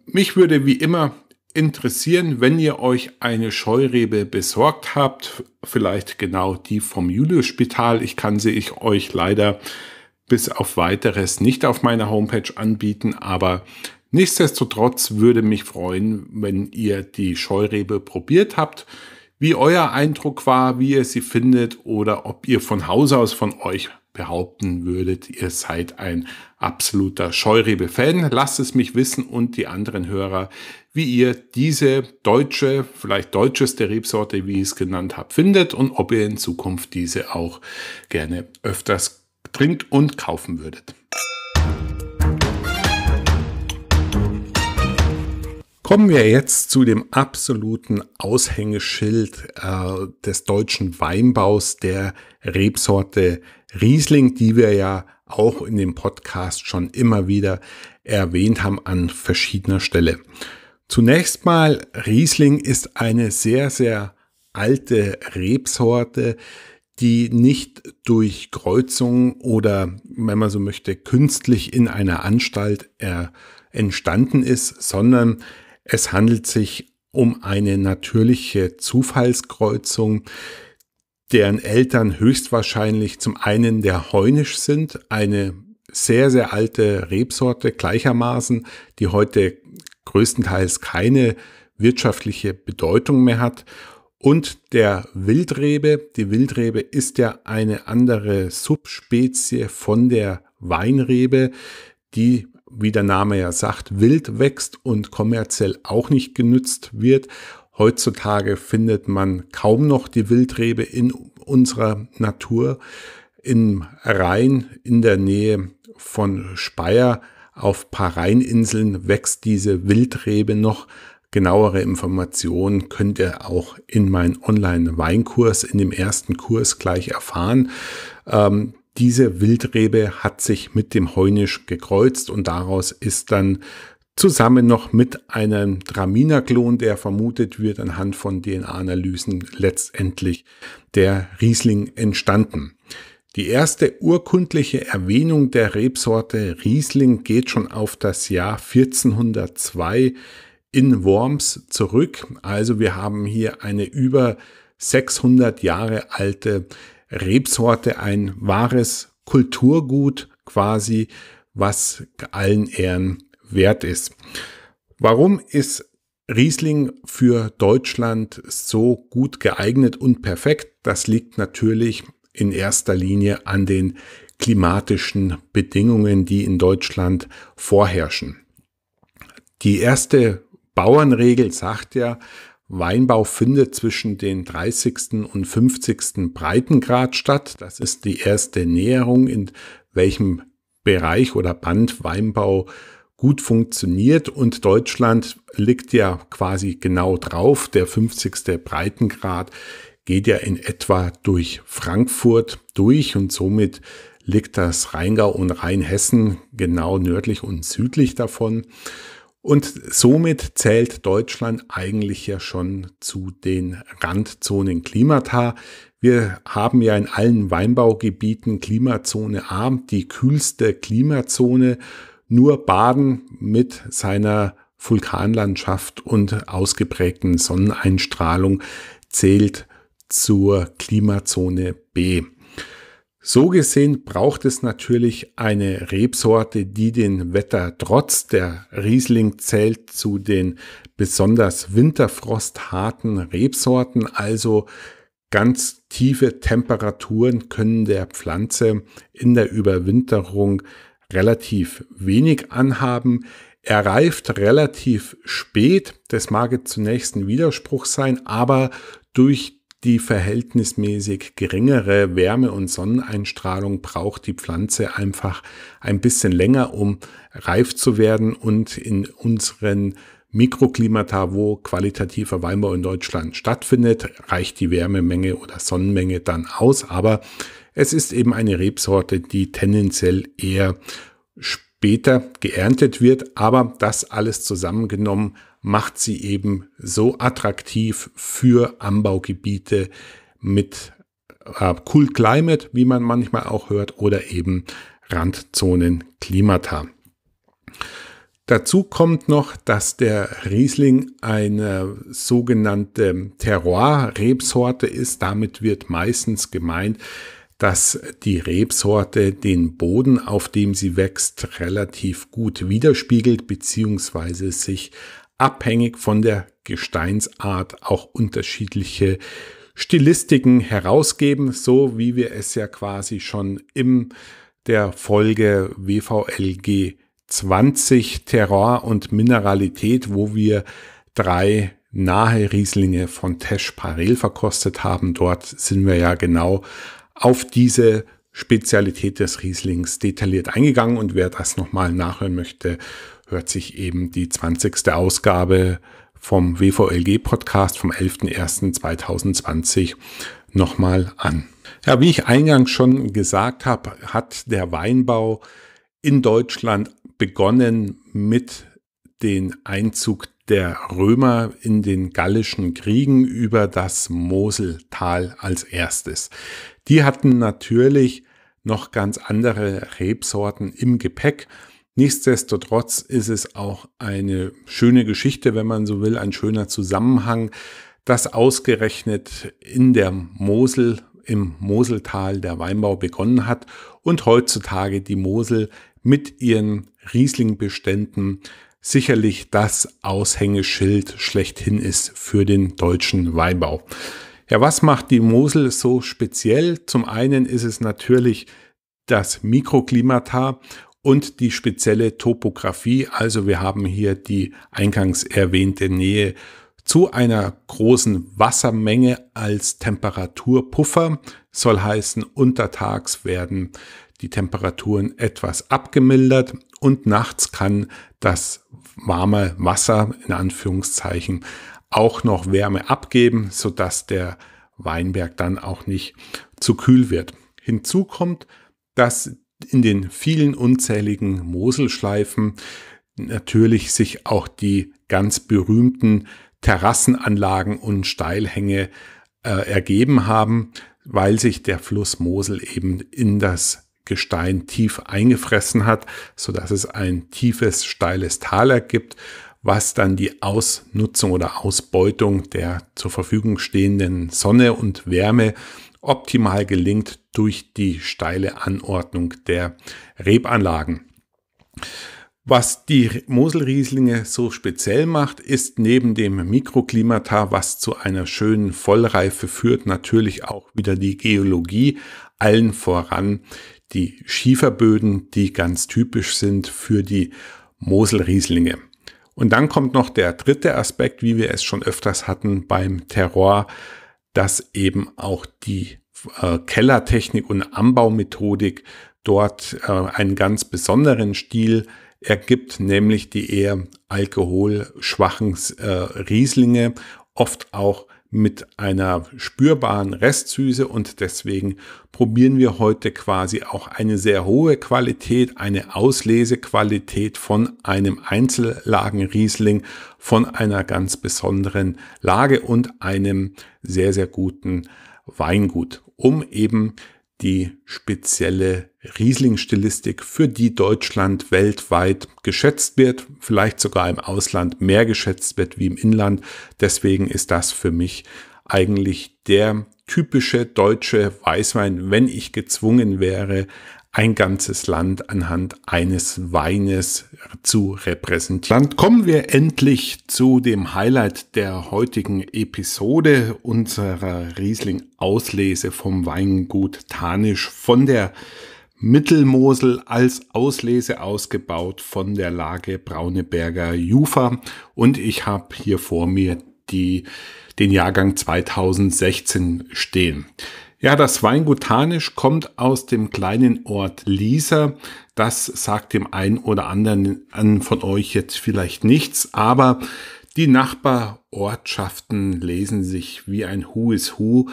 Mich würde wie immer interessieren, wenn ihr euch eine Scheurebe besorgt habt, vielleicht genau die vom Julius-Spital. Ich kann sie ich euch leider bis auf weiteres nicht auf meiner Homepage anbieten, aber nichtsdestotrotz würde mich freuen, wenn ihr die Scheurebe probiert habt wie euer Eindruck war, wie ihr sie findet oder ob ihr von Hause aus von euch behaupten würdet, ihr seid ein absoluter Scheurebe-Fan. Lasst es mich wissen und die anderen Hörer, wie ihr diese deutsche, vielleicht deutscheste Rebsorte, wie ich es genannt habe, findet und ob ihr in Zukunft diese auch gerne öfters trinkt und kaufen würdet. Kommen wir jetzt zu dem absoluten Aushängeschild äh, des deutschen Weinbaus, der Rebsorte Riesling, die wir ja auch in dem Podcast schon immer wieder erwähnt haben an verschiedener Stelle. Zunächst mal, Riesling ist eine sehr, sehr alte Rebsorte, die nicht durch Kreuzung oder, wenn man so möchte, künstlich in einer Anstalt äh, entstanden ist, sondern es handelt sich um eine natürliche Zufallskreuzung, deren Eltern höchstwahrscheinlich zum einen der Heunisch sind, eine sehr, sehr alte Rebsorte gleichermaßen, die heute größtenteils keine wirtschaftliche Bedeutung mehr hat, und der Wildrebe. Die Wildrebe ist ja eine andere Subspezie von der Weinrebe, die wie der Name ja sagt, wild wächst und kommerziell auch nicht genützt wird. Heutzutage findet man kaum noch die Wildrebe in unserer Natur. Im Rhein in der Nähe von Speyer auf paar Rheininseln wächst diese Wildrebe noch. Genauere Informationen könnt ihr auch in meinem Online-Weinkurs, in dem ersten Kurs gleich erfahren. Ähm, diese Wildrebe hat sich mit dem Heunisch gekreuzt und daraus ist dann zusammen noch mit einem Draminer-Klon, der vermutet wird anhand von DNA-Analysen, letztendlich der Riesling entstanden. Die erste urkundliche Erwähnung der Rebsorte Riesling geht schon auf das Jahr 1402 in Worms zurück. Also wir haben hier eine über 600 Jahre alte Rebsorte ein wahres Kulturgut quasi, was allen Ehren wert ist. Warum ist Riesling für Deutschland so gut geeignet und perfekt? Das liegt natürlich in erster Linie an den klimatischen Bedingungen, die in Deutschland vorherrschen. Die erste Bauernregel sagt ja, Weinbau findet zwischen den 30. und 50. Breitengrad statt. Das ist die erste Näherung, in welchem Bereich oder Band Weinbau gut funktioniert. Und Deutschland liegt ja quasi genau drauf. Der 50. Breitengrad geht ja in etwa durch Frankfurt durch und somit liegt das Rheingau und Rheinhessen genau nördlich und südlich davon. Und somit zählt Deutschland eigentlich ja schon zu den Randzonen Klimata. Wir haben ja in allen Weinbaugebieten Klimazone A, die kühlste Klimazone. Nur Baden mit seiner Vulkanlandschaft und ausgeprägten Sonneneinstrahlung zählt zur Klimazone B. So gesehen braucht es natürlich eine Rebsorte, die den Wetter trotz der Riesling zählt zu den besonders winterfrostharten Rebsorten, also ganz tiefe Temperaturen können der Pflanze in der Überwinterung relativ wenig anhaben. Er reift relativ spät, das mag jetzt zunächst ein Widerspruch sein, aber durch die verhältnismäßig geringere Wärme- und Sonneneinstrahlung braucht die Pflanze einfach ein bisschen länger, um reif zu werden und in unseren Mikroklimata, wo qualitativer Weinbau in Deutschland stattfindet, reicht die Wärmemenge oder Sonnenmenge dann aus. Aber es ist eben eine Rebsorte, die tendenziell eher später geerntet wird. Aber das alles zusammengenommen macht sie eben so attraktiv für Anbaugebiete mit äh, Cool Climate, wie man manchmal auch hört, oder eben Randzonen Klimata. Dazu kommt noch, dass der Riesling eine sogenannte Terroir-Rebsorte ist. Damit wird meistens gemeint, dass die Rebsorte den Boden, auf dem sie wächst, relativ gut widerspiegelt bzw. sich abhängig von der Gesteinsart auch unterschiedliche Stilistiken herausgeben, so wie wir es ja quasi schon im der Folge WVLG 20 Terror und Mineralität, wo wir drei nahe Rieslinge von Tesch Parel verkostet haben. Dort sind wir ja genau auf diese Spezialität des Rieslings detailliert eingegangen und wer das nochmal nachhören möchte, hört sich eben die 20. Ausgabe vom WVLG-Podcast vom 11.01.2020 nochmal an. Ja, wie ich eingangs schon gesagt habe, hat der Weinbau in Deutschland begonnen mit dem Einzug der Römer in den gallischen Kriegen über das Moseltal als erstes. Die hatten natürlich noch ganz andere Rebsorten im Gepäck Nichtsdestotrotz ist es auch eine schöne Geschichte, wenn man so will, ein schöner Zusammenhang, dass ausgerechnet in der Mosel, im Moseltal der Weinbau begonnen hat und heutzutage die Mosel mit ihren Rieslingbeständen sicherlich das Aushängeschild schlechthin ist für den deutschen Weinbau. Ja, was macht die Mosel so speziell? Zum einen ist es natürlich das Mikroklimata und die spezielle Topografie. Also wir haben hier die eingangs erwähnte Nähe zu einer großen Wassermenge als Temperaturpuffer. Soll heißen, untertags werden die Temperaturen etwas abgemildert und nachts kann das warme Wasser in Anführungszeichen auch noch Wärme abgeben, sodass der Weinberg dann auch nicht zu kühl wird. Hinzu kommt, dass in den vielen unzähligen Moselschleifen natürlich sich auch die ganz berühmten Terrassenanlagen und Steilhänge äh, ergeben haben, weil sich der Fluss Mosel eben in das Gestein tief eingefressen hat, so dass es ein tiefes, steiles Tal ergibt, was dann die Ausnutzung oder Ausbeutung der zur Verfügung stehenden Sonne und Wärme äh, optimal gelingt durch die steile Anordnung der Rebanlagen. Was die Moselrieslinge so speziell macht, ist neben dem Mikroklimata, was zu einer schönen Vollreife führt, natürlich auch wieder die Geologie, allen voran die Schieferböden, die ganz typisch sind für die Moselrieslinge. Und dann kommt noch der dritte Aspekt, wie wir es schon öfters hatten beim Terroir dass eben auch die äh, Kellertechnik und Anbaumethodik dort äh, einen ganz besonderen Stil ergibt, nämlich die eher alkoholschwachen äh, Rieslinge, oft auch mit einer spürbaren Restsüße und deswegen probieren wir heute quasi auch eine sehr hohe Qualität, eine Auslesequalität von einem Einzellagenriesling von einer ganz besonderen Lage und einem sehr, sehr guten Weingut, um eben die spezielle Riesling-Stilistik, für die Deutschland weltweit geschätzt wird, vielleicht sogar im Ausland mehr geschätzt wird wie im Inland. Deswegen ist das für mich eigentlich der typische deutsche Weißwein, wenn ich gezwungen wäre, ein ganzes Land anhand eines Weines zu repräsentieren. Dann kommen wir endlich zu dem Highlight der heutigen Episode unserer Riesling-Auslese vom Weingut Tanisch von der Mittelmosel als Auslese ausgebaut von der Lage Brauneberger Jufa und ich habe hier vor mir die, den Jahrgang 2016 stehen. Ja, das Weingut Tanisch kommt aus dem kleinen Ort Lisa. Das sagt dem einen oder anderen von euch jetzt vielleicht nichts, aber die Nachbarortschaften lesen sich wie ein Hu is Hu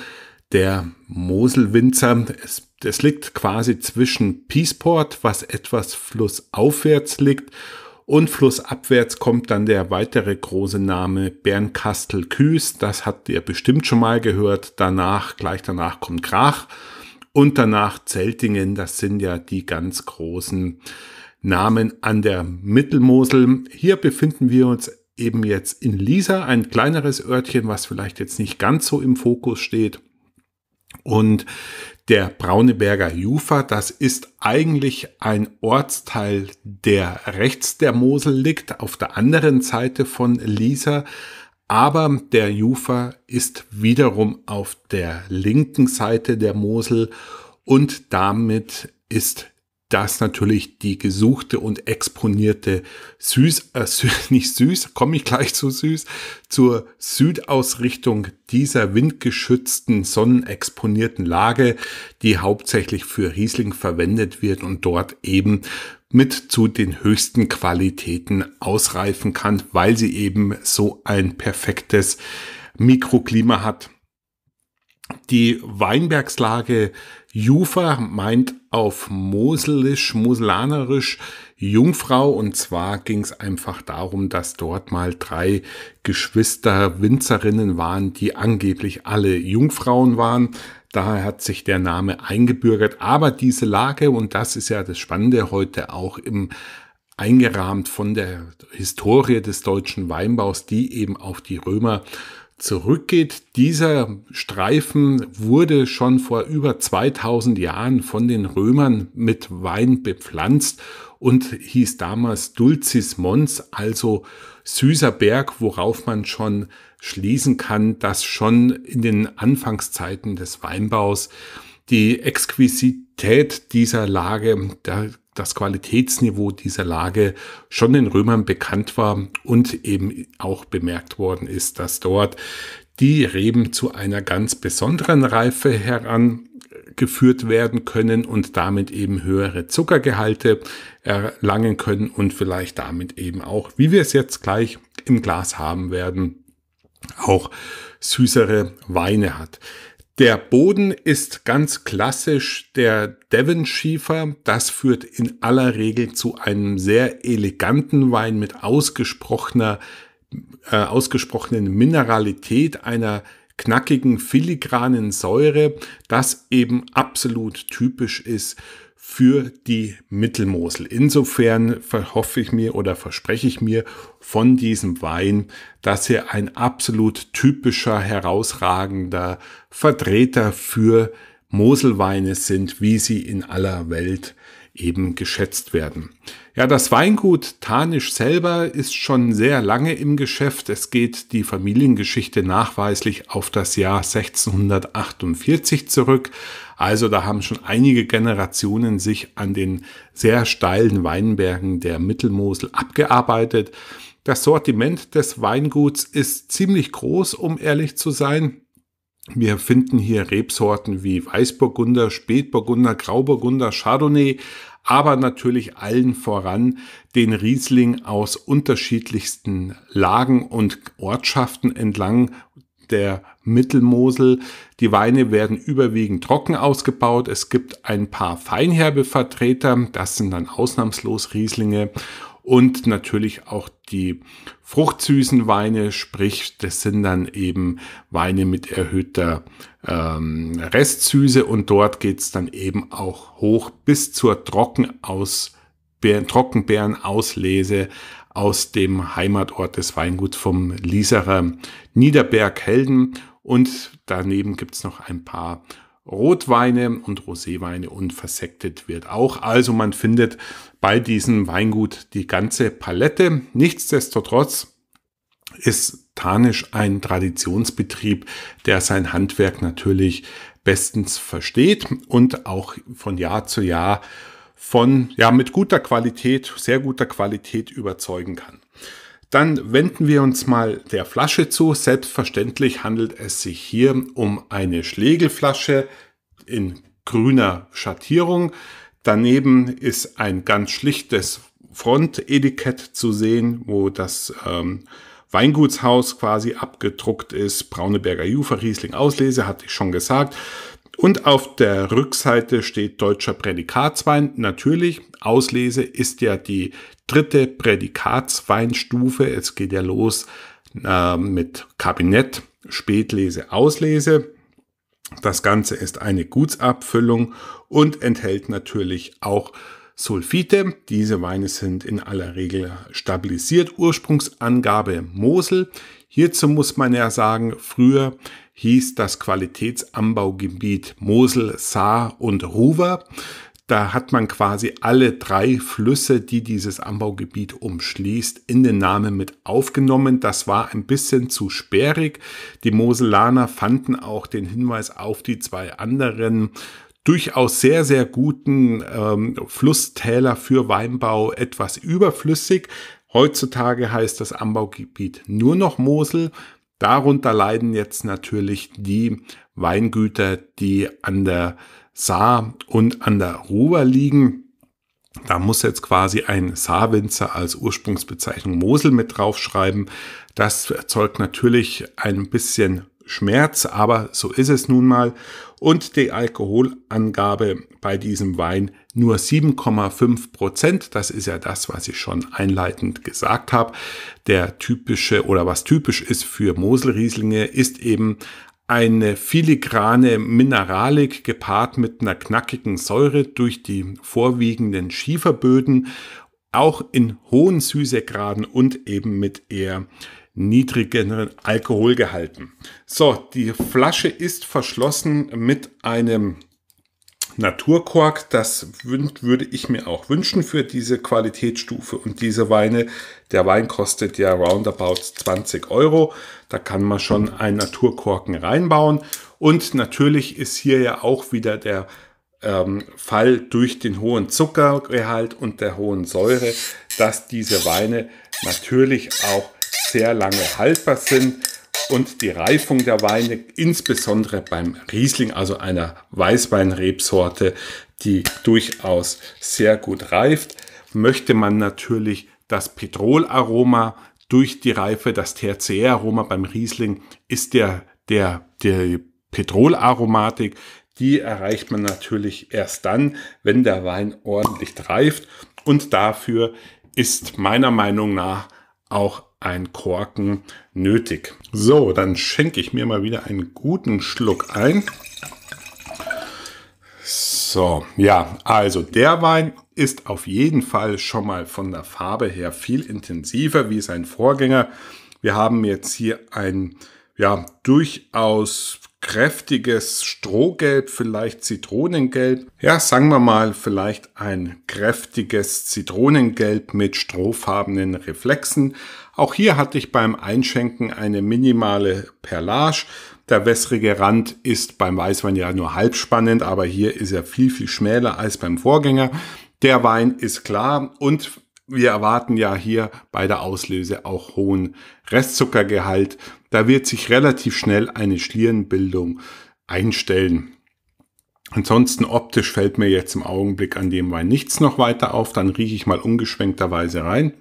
der Moselwinzer. Es, es liegt quasi zwischen Peaceport, was etwas flussaufwärts liegt, und flussabwärts kommt dann der weitere große Name Bernkastel-Küß. Das habt ihr bestimmt schon mal gehört. Danach, gleich danach kommt Grach und danach Zeltingen. Das sind ja die ganz großen Namen an der Mittelmosel. Hier befinden wir uns eben jetzt in Lisa, ein kleineres Örtchen, was vielleicht jetzt nicht ganz so im Fokus steht. Und der Brauneberger Jufa, das ist eigentlich ein Ortsteil, der rechts der Mosel liegt, auf der anderen Seite von Lisa. Aber der Jufa ist wiederum auf der linken Seite der Mosel und damit ist dass natürlich die gesuchte und exponierte süß, äh, nicht süß, komme ich gleich zu süß, zur Südausrichtung dieser windgeschützten, sonnenexponierten Lage, die hauptsächlich für Riesling verwendet wird und dort eben mit zu den höchsten Qualitäten ausreifen kann, weil sie eben so ein perfektes Mikroklima hat. Die Weinbergslage Jufa meint auf Moselisch, Moselanerisch Jungfrau. Und zwar ging es einfach darum, dass dort mal drei Geschwister Winzerinnen waren, die angeblich alle Jungfrauen waren. Daher hat sich der Name eingebürgert. Aber diese Lage, und das ist ja das Spannende heute auch im eingerahmt von der Historie des deutschen Weinbaus, die eben auf die Römer zurückgeht. Dieser Streifen wurde schon vor über 2000 Jahren von den Römern mit Wein bepflanzt und hieß damals Dulcis Mons, also süßer Berg, worauf man schon schließen kann, dass schon in den Anfangszeiten des Weinbaus die Exquisität dieser Lage, da das Qualitätsniveau dieser Lage schon den Römern bekannt war und eben auch bemerkt worden ist, dass dort die Reben zu einer ganz besonderen Reife herangeführt werden können und damit eben höhere Zuckergehalte erlangen können und vielleicht damit eben auch, wie wir es jetzt gleich im Glas haben werden, auch süßere Weine hat. Der Boden ist ganz klassisch der Devon-Schiefer. Das führt in aller Regel zu einem sehr eleganten Wein mit ausgesprochener, äh, ausgesprochenen Mineralität, einer knackigen filigranen Säure, das eben absolut typisch ist für die Mittelmosel. Insofern verhoffe ich mir oder verspreche ich mir von diesem Wein, dass er ein absolut typischer, herausragender Vertreter für Moselweine sind, wie sie in aller Welt eben geschätzt werden. Ja, das Weingut Tanisch selber ist schon sehr lange im Geschäft. Es geht die Familiengeschichte nachweislich auf das Jahr 1648 zurück. Also da haben schon einige Generationen sich an den sehr steilen Weinbergen der Mittelmosel abgearbeitet. Das Sortiment des Weinguts ist ziemlich groß, um ehrlich zu sein. Wir finden hier Rebsorten wie Weißburgunder, Spätburgunder, Grauburgunder, Chardonnay, aber natürlich allen voran den Riesling aus unterschiedlichsten Lagen und Ortschaften entlang der Mittelmosel. Die Weine werden überwiegend trocken ausgebaut. Es gibt ein paar Feinherbevertreter, das sind dann ausnahmslos Rieslinge und natürlich auch die Fruchtsüßenweine, sprich, das sind dann eben Weine mit erhöhter ähm, Restsüße und dort geht's dann eben auch hoch bis zur Trockenaus Trockenbeerenauslese aus dem Heimatort des Weinguts vom Lieserer Niederberg Helden und daneben gibt's noch ein paar Rotweine und Roséweine und versektet wird auch. Also man findet bei diesem Weingut die ganze Palette. Nichtsdestotrotz ist Tarnisch ein Traditionsbetrieb, der sein Handwerk natürlich bestens versteht und auch von Jahr zu Jahr von, ja, mit guter Qualität, sehr guter Qualität überzeugen kann. Dann wenden wir uns mal der Flasche zu. Selbstverständlich handelt es sich hier um eine Schlegelflasche in grüner Schattierung. Daneben ist ein ganz schlichtes Frontetikett zu sehen, wo das ähm, Weingutshaus quasi abgedruckt ist. Brauneberger Jufer, Riesling Auslese, hatte ich schon gesagt. Und auf der Rückseite steht deutscher Prädikatswein. Natürlich, Auslese ist ja die dritte Prädikatsweinstufe. Es geht ja los äh, mit Kabinett, Spätlese, Auslese. Das Ganze ist eine Gutsabfüllung und enthält natürlich auch Sulfite. Diese Weine sind in aller Regel stabilisiert. Ursprungsangabe Mosel. Hierzu muss man ja sagen, früher hieß das Qualitätsanbaugebiet Mosel, Saar und Ruwer. Da hat man quasi alle drei Flüsse, die dieses Anbaugebiet umschließt, in den Namen mit aufgenommen. Das war ein bisschen zu sperrig. Die Moselaner fanden auch den Hinweis auf die zwei anderen durchaus sehr, sehr guten ähm, Flusstäler für Weinbau etwas überflüssig. Heutzutage heißt das Anbaugebiet nur noch Mosel. Darunter leiden jetzt natürlich die Weingüter, die an der Saar und an der Ruhr liegen. Da muss jetzt quasi ein Saarwinzer als Ursprungsbezeichnung Mosel mit draufschreiben. Das erzeugt natürlich ein bisschen Schmerz, aber so ist es nun mal. Und die Alkoholangabe bei diesem Wein nur 7,5 Prozent. Das ist ja das, was ich schon einleitend gesagt habe. Der typische oder was typisch ist für Moselrieslinge ist eben eine filigrane Mineralik gepaart mit einer knackigen Säure durch die vorwiegenden Schieferböden, auch in hohen Süßegraden und eben mit eher niedrigeren Alkoholgehalten. So, die Flasche ist verschlossen mit einem Naturkork. Das würde ich mir auch wünschen für diese Qualitätsstufe und diese Weine. Der Wein kostet ja roundabout 20 Euro. Da kann man schon einen Naturkorken reinbauen. Und natürlich ist hier ja auch wieder der ähm, Fall durch den hohen Zuckergehalt und der hohen Säure, dass diese Weine natürlich auch sehr lange haltbar sind und die Reifung der Weine, insbesondere beim Riesling, also einer Weißweinrebsorte, die durchaus sehr gut reift, möchte man natürlich das Petrolaroma durch die Reife, das THC-Aroma beim Riesling ist der, der, der Petrolaromatik, die erreicht man natürlich erst dann, wenn der Wein ordentlich reift und dafür ist meiner Meinung nach auch ein Korken nötig. So, dann schenke ich mir mal wieder einen guten Schluck ein. So, ja, also der Wein ist auf jeden Fall schon mal von der Farbe her viel intensiver wie sein Vorgänger. Wir haben jetzt hier ein ja, durchaus kräftiges Strohgelb, vielleicht Zitronengelb. Ja, sagen wir mal, vielleicht ein kräftiges Zitronengelb mit strohfarbenen Reflexen. Auch hier hatte ich beim Einschenken eine minimale Perlage. Der wässrige Rand ist beim Weißwein ja nur halb spannend, aber hier ist er viel, viel schmäler als beim Vorgänger. Der Wein ist klar und wir erwarten ja hier bei der Auslöse auch hohen Restzuckergehalt. Da wird sich relativ schnell eine Schlierenbildung einstellen. Ansonsten optisch fällt mir jetzt im Augenblick an dem Wein nichts noch weiter auf. Dann rieche ich mal ungeschwenkterweise rein.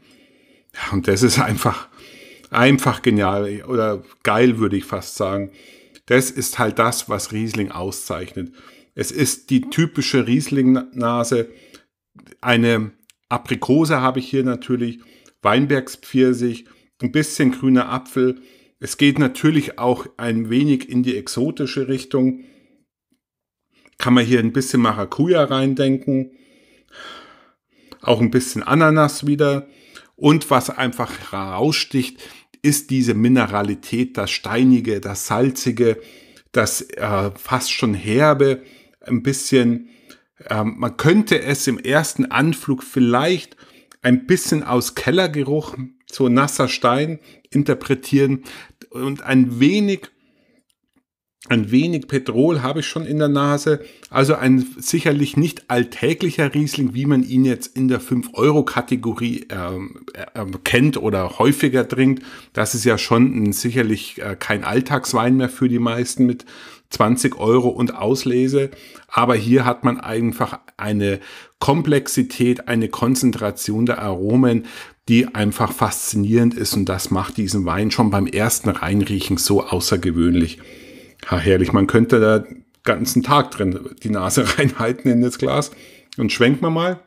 Und das ist einfach, einfach genial oder geil, würde ich fast sagen. Das ist halt das, was Riesling auszeichnet. Es ist die typische Riesling-Nase. Eine Aprikose habe ich hier natürlich, Weinbergspfirsich, ein bisschen grüner Apfel. Es geht natürlich auch ein wenig in die exotische Richtung. Kann man hier ein bisschen Maracuja reindenken. Auch ein bisschen Ananas wieder und was einfach heraussticht, ist diese Mineralität, das Steinige, das Salzige, das äh, fast schon Herbe, ein bisschen, äh, man könnte es im ersten Anflug vielleicht ein bisschen aus Kellergeruch, so nasser Stein interpretieren und ein wenig ein wenig Petrol habe ich schon in der Nase. Also ein sicherlich nicht alltäglicher Riesling, wie man ihn jetzt in der 5-Euro-Kategorie ähm, äh, ähm, kennt oder häufiger trinkt. Das ist ja schon ein, sicherlich äh, kein Alltagswein mehr für die meisten mit 20 Euro und Auslese. Aber hier hat man einfach eine Komplexität, eine Konzentration der Aromen, die einfach faszinierend ist. Und das macht diesen Wein schon beim ersten Reinriechen so außergewöhnlich. Ha, herrlich, man könnte da den ganzen Tag drin die Nase reinhalten in das Glas. Und schwenken wir mal.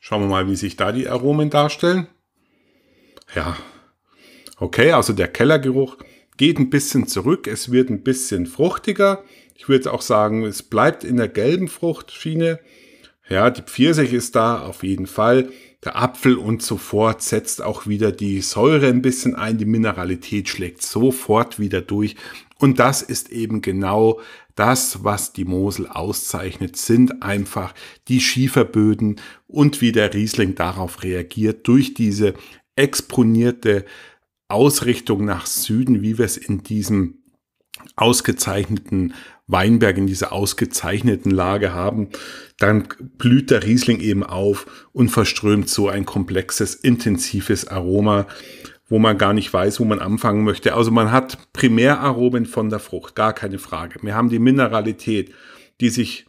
Schauen wir mal, wie sich da die Aromen darstellen. Ja, okay, also der Kellergeruch geht ein bisschen zurück. Es wird ein bisschen fruchtiger. Ich würde auch sagen, es bleibt in der gelben Fruchtschiene. Ja, die Pfirsich ist da auf jeden Fall. Der Apfel und sofort setzt auch wieder die Säure ein bisschen ein. Die Mineralität schlägt sofort wieder durch. Und das ist eben genau das, was die Mosel auszeichnet, sind einfach die Schieferböden und wie der Riesling darauf reagiert durch diese exponierte Ausrichtung nach Süden, wie wir es in diesem ausgezeichneten Weinberg, in dieser ausgezeichneten Lage haben, dann blüht der Riesling eben auf und verströmt so ein komplexes, intensives Aroma, wo man gar nicht weiß, wo man anfangen möchte. Also man hat Primäraromen von der Frucht, gar keine Frage. Wir haben die Mineralität, die sich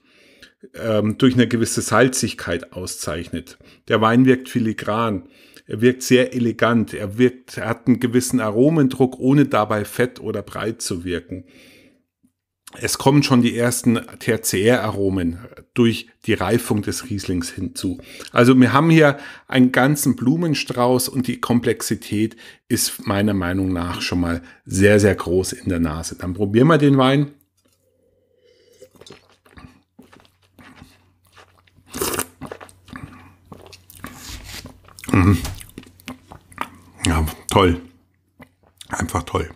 ähm, durch eine gewisse Salzigkeit auszeichnet. Der Wein wirkt filigran, er wirkt sehr elegant, er wirkt, er hat einen gewissen Aromendruck, ohne dabei fett oder breit zu wirken es kommen schon die ersten Tertiäraromen durch die Reifung des Rieslings hinzu. Also wir haben hier einen ganzen Blumenstrauß und die Komplexität ist meiner Meinung nach schon mal sehr, sehr groß in der Nase. Dann probieren wir den Wein. Mm. Ja, toll. Einfach toll.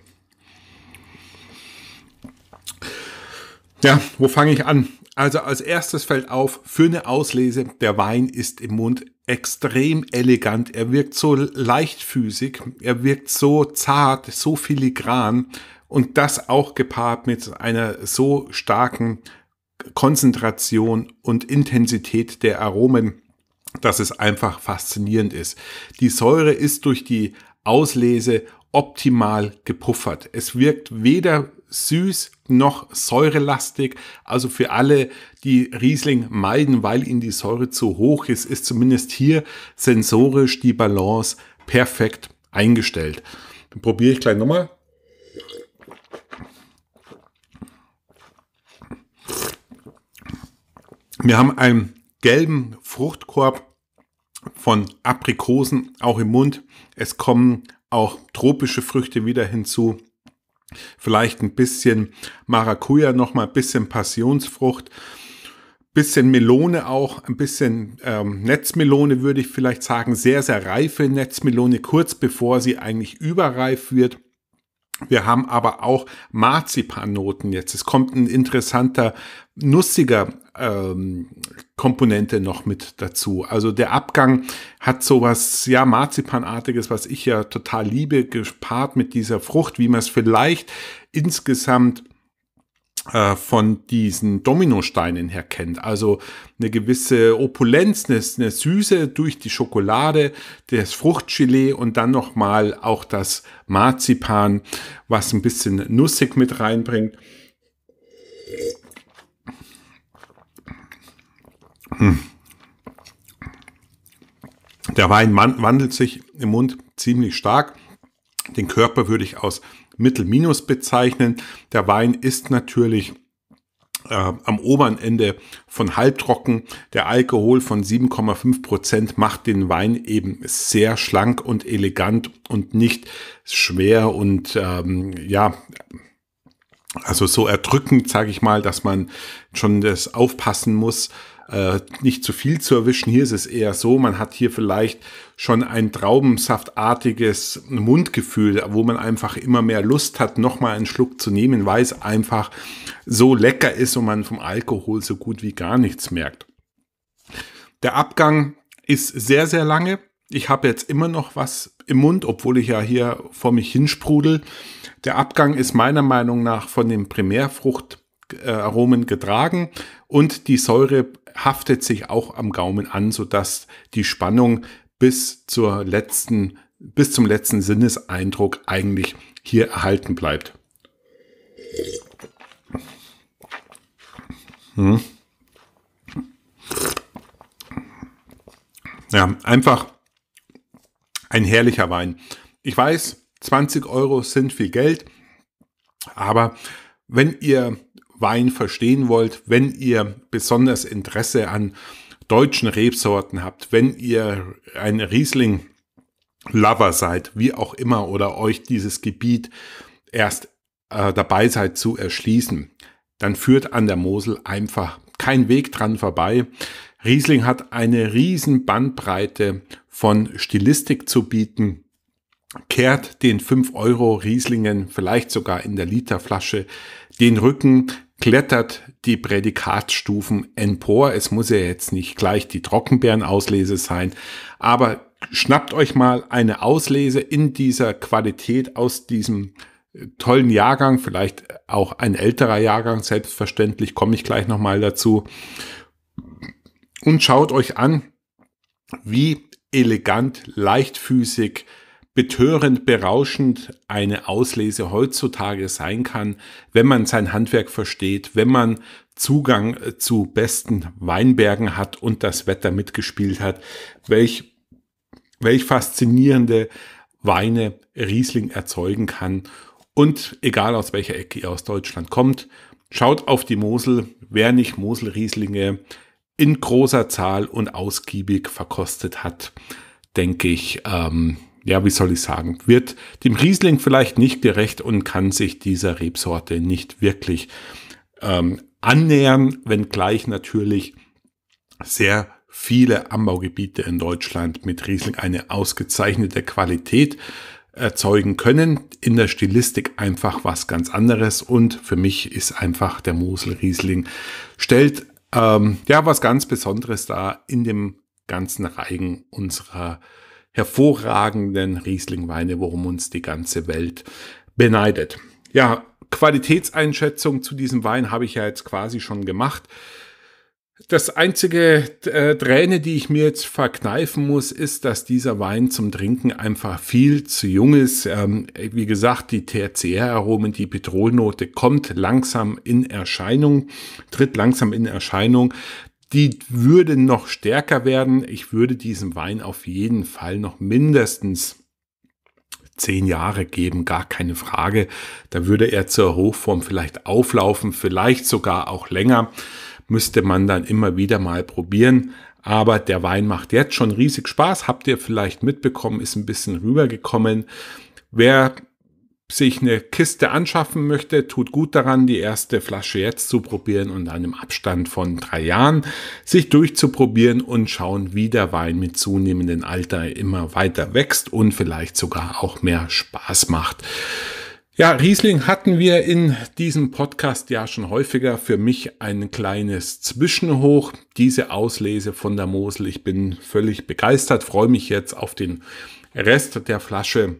Ja, wo fange ich an? Also als erstes fällt auf, für eine Auslese, der Wein ist im Mund extrem elegant. Er wirkt so leichtfüßig, er wirkt so zart, so filigran und das auch gepaart mit einer so starken Konzentration und Intensität der Aromen, dass es einfach faszinierend ist. Die Säure ist durch die Auslese optimal gepuffert. Es wirkt weder süß noch säurelastig. Also für alle, die Riesling meiden, weil ihnen die Säure zu hoch ist, ist zumindest hier sensorisch die Balance perfekt eingestellt. Dann probiere ich gleich nochmal. Wir haben einen gelben Fruchtkorb von Aprikosen auch im Mund. Es kommen auch tropische Früchte wieder hinzu vielleicht ein bisschen Maracuja nochmal, ein bisschen Passionsfrucht, bisschen Melone auch, ein bisschen ähm, Netzmelone würde ich vielleicht sagen, sehr, sehr reife Netzmelone, kurz bevor sie eigentlich überreif wird. Wir haben aber auch Marzipannoten jetzt. Es kommt ein interessanter, nussiger ähm, Komponente noch mit dazu. Also der Abgang hat sowas, ja, Marzipanartiges, was ich ja total liebe, gespart mit dieser Frucht, wie man es vielleicht insgesamt äh, von diesen Dominosteinen her kennt. Also eine gewisse Opulenz, eine, Süße durch die Schokolade, das Fruchtgelee und dann nochmal auch das Marzipan, was ein bisschen nussig mit reinbringt. Hm. Der Wein wandelt sich im Mund ziemlich stark. Den Körper würde ich aus Mittelminus bezeichnen. Der Wein ist natürlich äh, am oberen Ende von halbtrocken. Der Alkohol von 7,5 Prozent macht den Wein eben sehr schlank und elegant und nicht schwer und ähm, ja, also so erdrückend, sage ich mal, dass man schon das aufpassen muss, äh, nicht zu viel zu erwischen. Hier ist es eher so, man hat hier vielleicht schon ein traubensaftartiges Mundgefühl, wo man einfach immer mehr Lust hat, nochmal einen Schluck zu nehmen, weil es einfach so lecker ist und man vom Alkohol so gut wie gar nichts merkt. Der Abgang ist sehr, sehr lange. Ich habe jetzt immer noch was im Mund, obwohl ich ja hier vor mich hinsprudel. Der Abgang ist meiner Meinung nach von den Primärfruchtaromen getragen und die Säure haftet sich auch am Gaumen an, sodass die Spannung bis zur letzten, bis zum letzten Sinneseindruck eigentlich hier erhalten bleibt. Hm. Ja, einfach ein herrlicher Wein. Ich weiß, 20 Euro sind viel Geld, aber wenn ihr Wein verstehen wollt, wenn ihr besonders Interesse an äh, deutschen Rebsorten habt, wenn ihr ein Riesling Lover seid, wie auch immer, oder euch dieses Gebiet erst äh, dabei seid zu erschließen, dann führt an der Mosel einfach kein Weg dran vorbei. Riesling hat eine riesen Bandbreite von Stilistik zu bieten. Kehrt den 5 Euro Rieslingen vielleicht sogar in der Literflasche den Rücken, klettert die Prädikatsstufen empor. Es muss ja jetzt nicht gleich die Trockenbeerenauslese sein, aber schnappt euch mal eine Auslese in dieser Qualität aus diesem äh, tollen Jahrgang, vielleicht auch ein älterer Jahrgang, selbstverständlich, komme ich gleich nochmal dazu. Und schaut euch an, wie elegant, leichtfüßig, betörend berauschend eine Auslese heutzutage sein kann, wenn man sein Handwerk versteht, wenn man Zugang äh, zu besten Weinbergen hat und das Wetter mitgespielt hat. Welch, welch faszinierende Weine Riesling erzeugen kann. Und egal aus welcher Ecke ihr aus Deutschland kommt, schaut auf die Mosel, wer nicht Moselrieslinge in großer Zahl und ausgiebig verkostet hat, denke ich, ähm, ja, wie soll ich sagen, wird dem Riesling vielleicht nicht gerecht und kann sich dieser Rebsorte nicht wirklich ähm, annähern, wenngleich natürlich sehr viele Anbaugebiete in Deutschland mit Riesling eine ausgezeichnete Qualität erzeugen können. In der Stilistik einfach was ganz anderes und für mich ist einfach der Mosel Riesling stellt ähm, ja was ganz Besonderes dar in dem ganzen Reigen unserer äh, hervorragenden Rieslingweine, worum uns die ganze Welt beneidet. Ja, Qualitätseinschätzung zu diesem Wein habe ich ja jetzt quasi schon gemacht. Das einzige äh, Träne, die ich mir jetzt verkneifen muss, ist, dass dieser Wein zum Trinken einfach viel zu jung ist. Ähm, wie gesagt, die THCR-Aromen, die Petrolnote kommt langsam in Erscheinung, tritt langsam in Erscheinung die würde noch stärker werden. Ich würde diesem Wein auf jeden Fall noch mindestens zehn Jahre geben, gar keine Frage. Da würde er zur Hochform vielleicht auflaufen, vielleicht sogar auch länger. Müsste man dann immer wieder mal probieren. Aber der Wein macht jetzt schon riesig Spaß. Habt ihr vielleicht mitbekommen, ist ein bisschen rübergekommen. Wer sich eine Kiste anschaffen möchte, tut gut daran, die erste Flasche jetzt zu probieren und an einem Abstand von drei Jahren sich durchzuprobieren und schauen, wie der Wein mit zunehmendem Alter immer weiter wächst und vielleicht sogar auch mehr Spaß macht. Ja, Riesling hatten wir in diesem Podcast ja schon häufiger. Für mich ein kleines Zwischenhoch. Diese Auslese von der Mosel. Ich bin völlig begeistert, freue mich jetzt auf den Rest der Flasche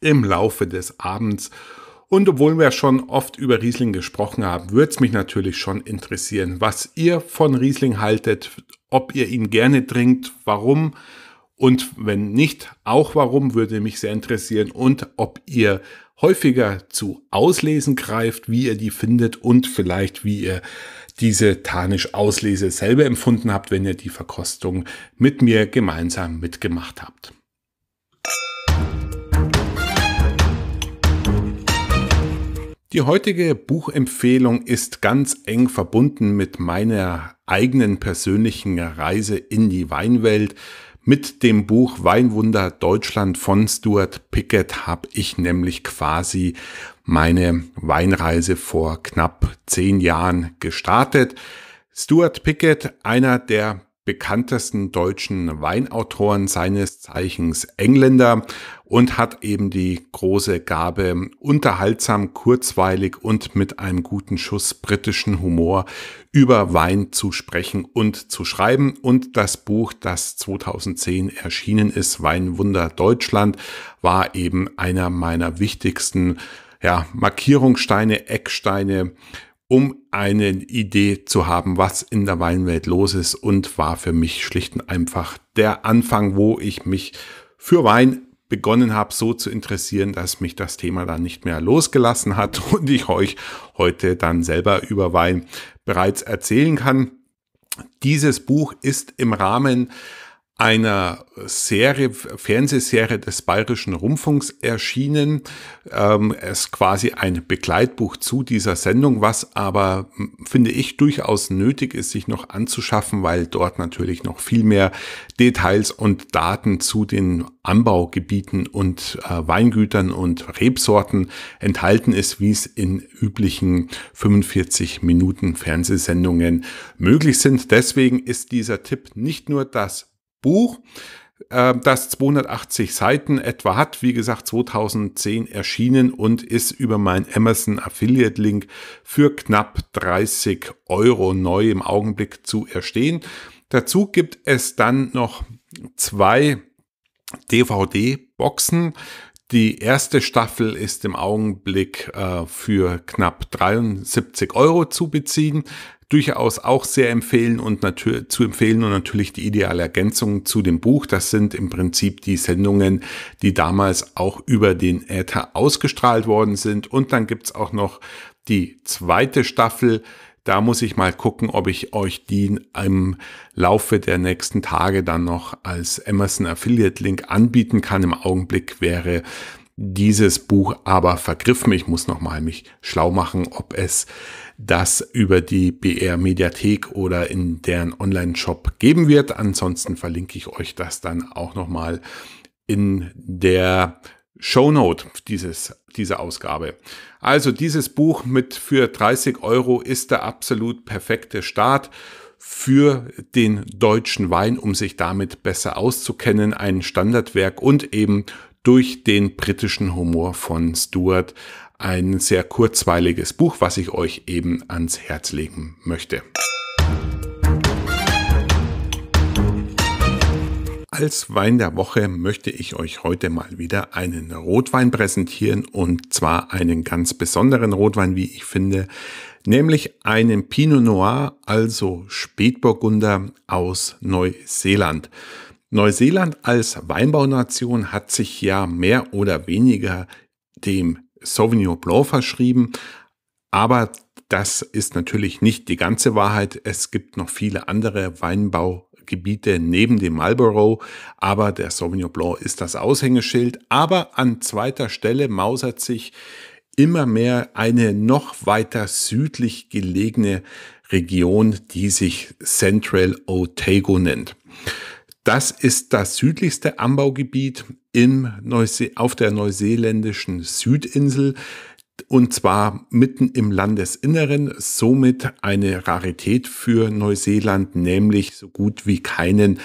im Laufe des Abends. Und obwohl wir schon oft über Riesling gesprochen haben, würde es mich natürlich schon interessieren, was ihr von Riesling haltet, ob ihr ihn gerne trinkt, warum und wenn nicht, auch warum, würde mich sehr interessieren und ob ihr häufiger zu Auslesen greift, wie ihr die findet und vielleicht wie ihr diese Tarnisch-Auslese selber empfunden habt, wenn ihr die Verkostung mit mir gemeinsam mitgemacht habt. Die heutige Buchempfehlung ist ganz eng verbunden mit meiner eigenen persönlichen Reise in die Weinwelt. Mit dem Buch Weinwunder Deutschland von Stuart Pickett habe ich nämlich quasi meine Weinreise vor knapp zehn Jahren gestartet. Stuart Pickett, einer der bekanntesten deutschen Weinautoren seines Zeichens Engländer und hat eben die große Gabe, unterhaltsam, kurzweilig und mit einem guten Schuss britischen Humor über Wein zu sprechen und zu schreiben. Und das Buch, das 2010 erschienen ist, Weinwunder Deutschland, war eben einer meiner wichtigsten ja, Markierungssteine, Ecksteine, um eine Idee zu haben, was in der Weinwelt los ist und war für mich schlicht und einfach der Anfang, wo ich mich für Wein begonnen habe, so zu interessieren, dass mich das Thema dann nicht mehr losgelassen hat und ich euch heute dann selber über Wein bereits erzählen kann. Dieses Buch ist im Rahmen einer Serie, Fernsehserie des Bayerischen Rundfunks erschienen. Ähm, es quasi ein Begleitbuch zu dieser Sendung, was aber, finde ich, durchaus nötig ist, sich noch anzuschaffen, weil dort natürlich noch viel mehr Details und Daten zu den Anbaugebieten und äh, Weingütern und Rebsorten enthalten ist, wie es in üblichen 45 Minuten Fernsehsendungen möglich sind. Deswegen ist dieser Tipp nicht nur das Buch, ähm, das 280 Seiten etwa hat, wie gesagt 2010 erschienen und ist über meinen Amazon Affiliate Link für knapp 30 Euro neu im Augenblick zu erstehen. Dazu gibt es dann noch zwei DVD-Boxen. Die erste Staffel ist im Augenblick äh, für knapp 73 Euro zu beziehen durchaus auch sehr empfehlen und zu empfehlen und natürlich die ideale Ergänzung zu dem Buch. Das sind im Prinzip die Sendungen, die damals auch über den Äther ausgestrahlt worden sind. Und dann gibt's auch noch die zweite Staffel. Da muss ich mal gucken, ob ich euch die im Laufe der nächsten Tage dann noch als Amazon Affiliate Link anbieten kann. Im Augenblick wäre dieses Buch aber vergriffen. Ich muss nochmal mich schlau machen, ob es das über die BR Mediathek oder in deren Online-Shop geben wird. Ansonsten verlinke ich euch das dann auch nochmal in der Shownote dieses, dieser Ausgabe. Also dieses Buch mit für 30 Euro ist der absolut perfekte Start für den deutschen Wein, um sich damit besser auszukennen. Ein Standardwerk und eben durch den britischen Humor von Stuart ein sehr kurzweiliges Buch, was ich euch eben ans Herz legen möchte. Als Wein der Woche möchte ich euch heute mal wieder einen Rotwein präsentieren und zwar einen ganz besonderen Rotwein, wie ich finde, nämlich einen Pinot Noir, also Spätburgunder aus Neuseeland. Neuseeland als Weinbaunation hat sich ja mehr oder weniger dem Sauvignon Blanc verschrieben, aber das ist natürlich nicht die ganze Wahrheit. Es gibt noch viele andere Weinbaugebiete neben dem Marlborough, aber der Sauvignon Blanc ist das Aushängeschild. Aber an zweiter Stelle mausert sich immer mehr eine noch weiter südlich gelegene Region, die sich Central Otago nennt. Das ist das südlichste Anbaugebiet im Neuse auf der neuseeländischen Südinsel und zwar mitten im Landesinneren, somit eine Rarität für Neuseeland, nämlich so gut wie keinen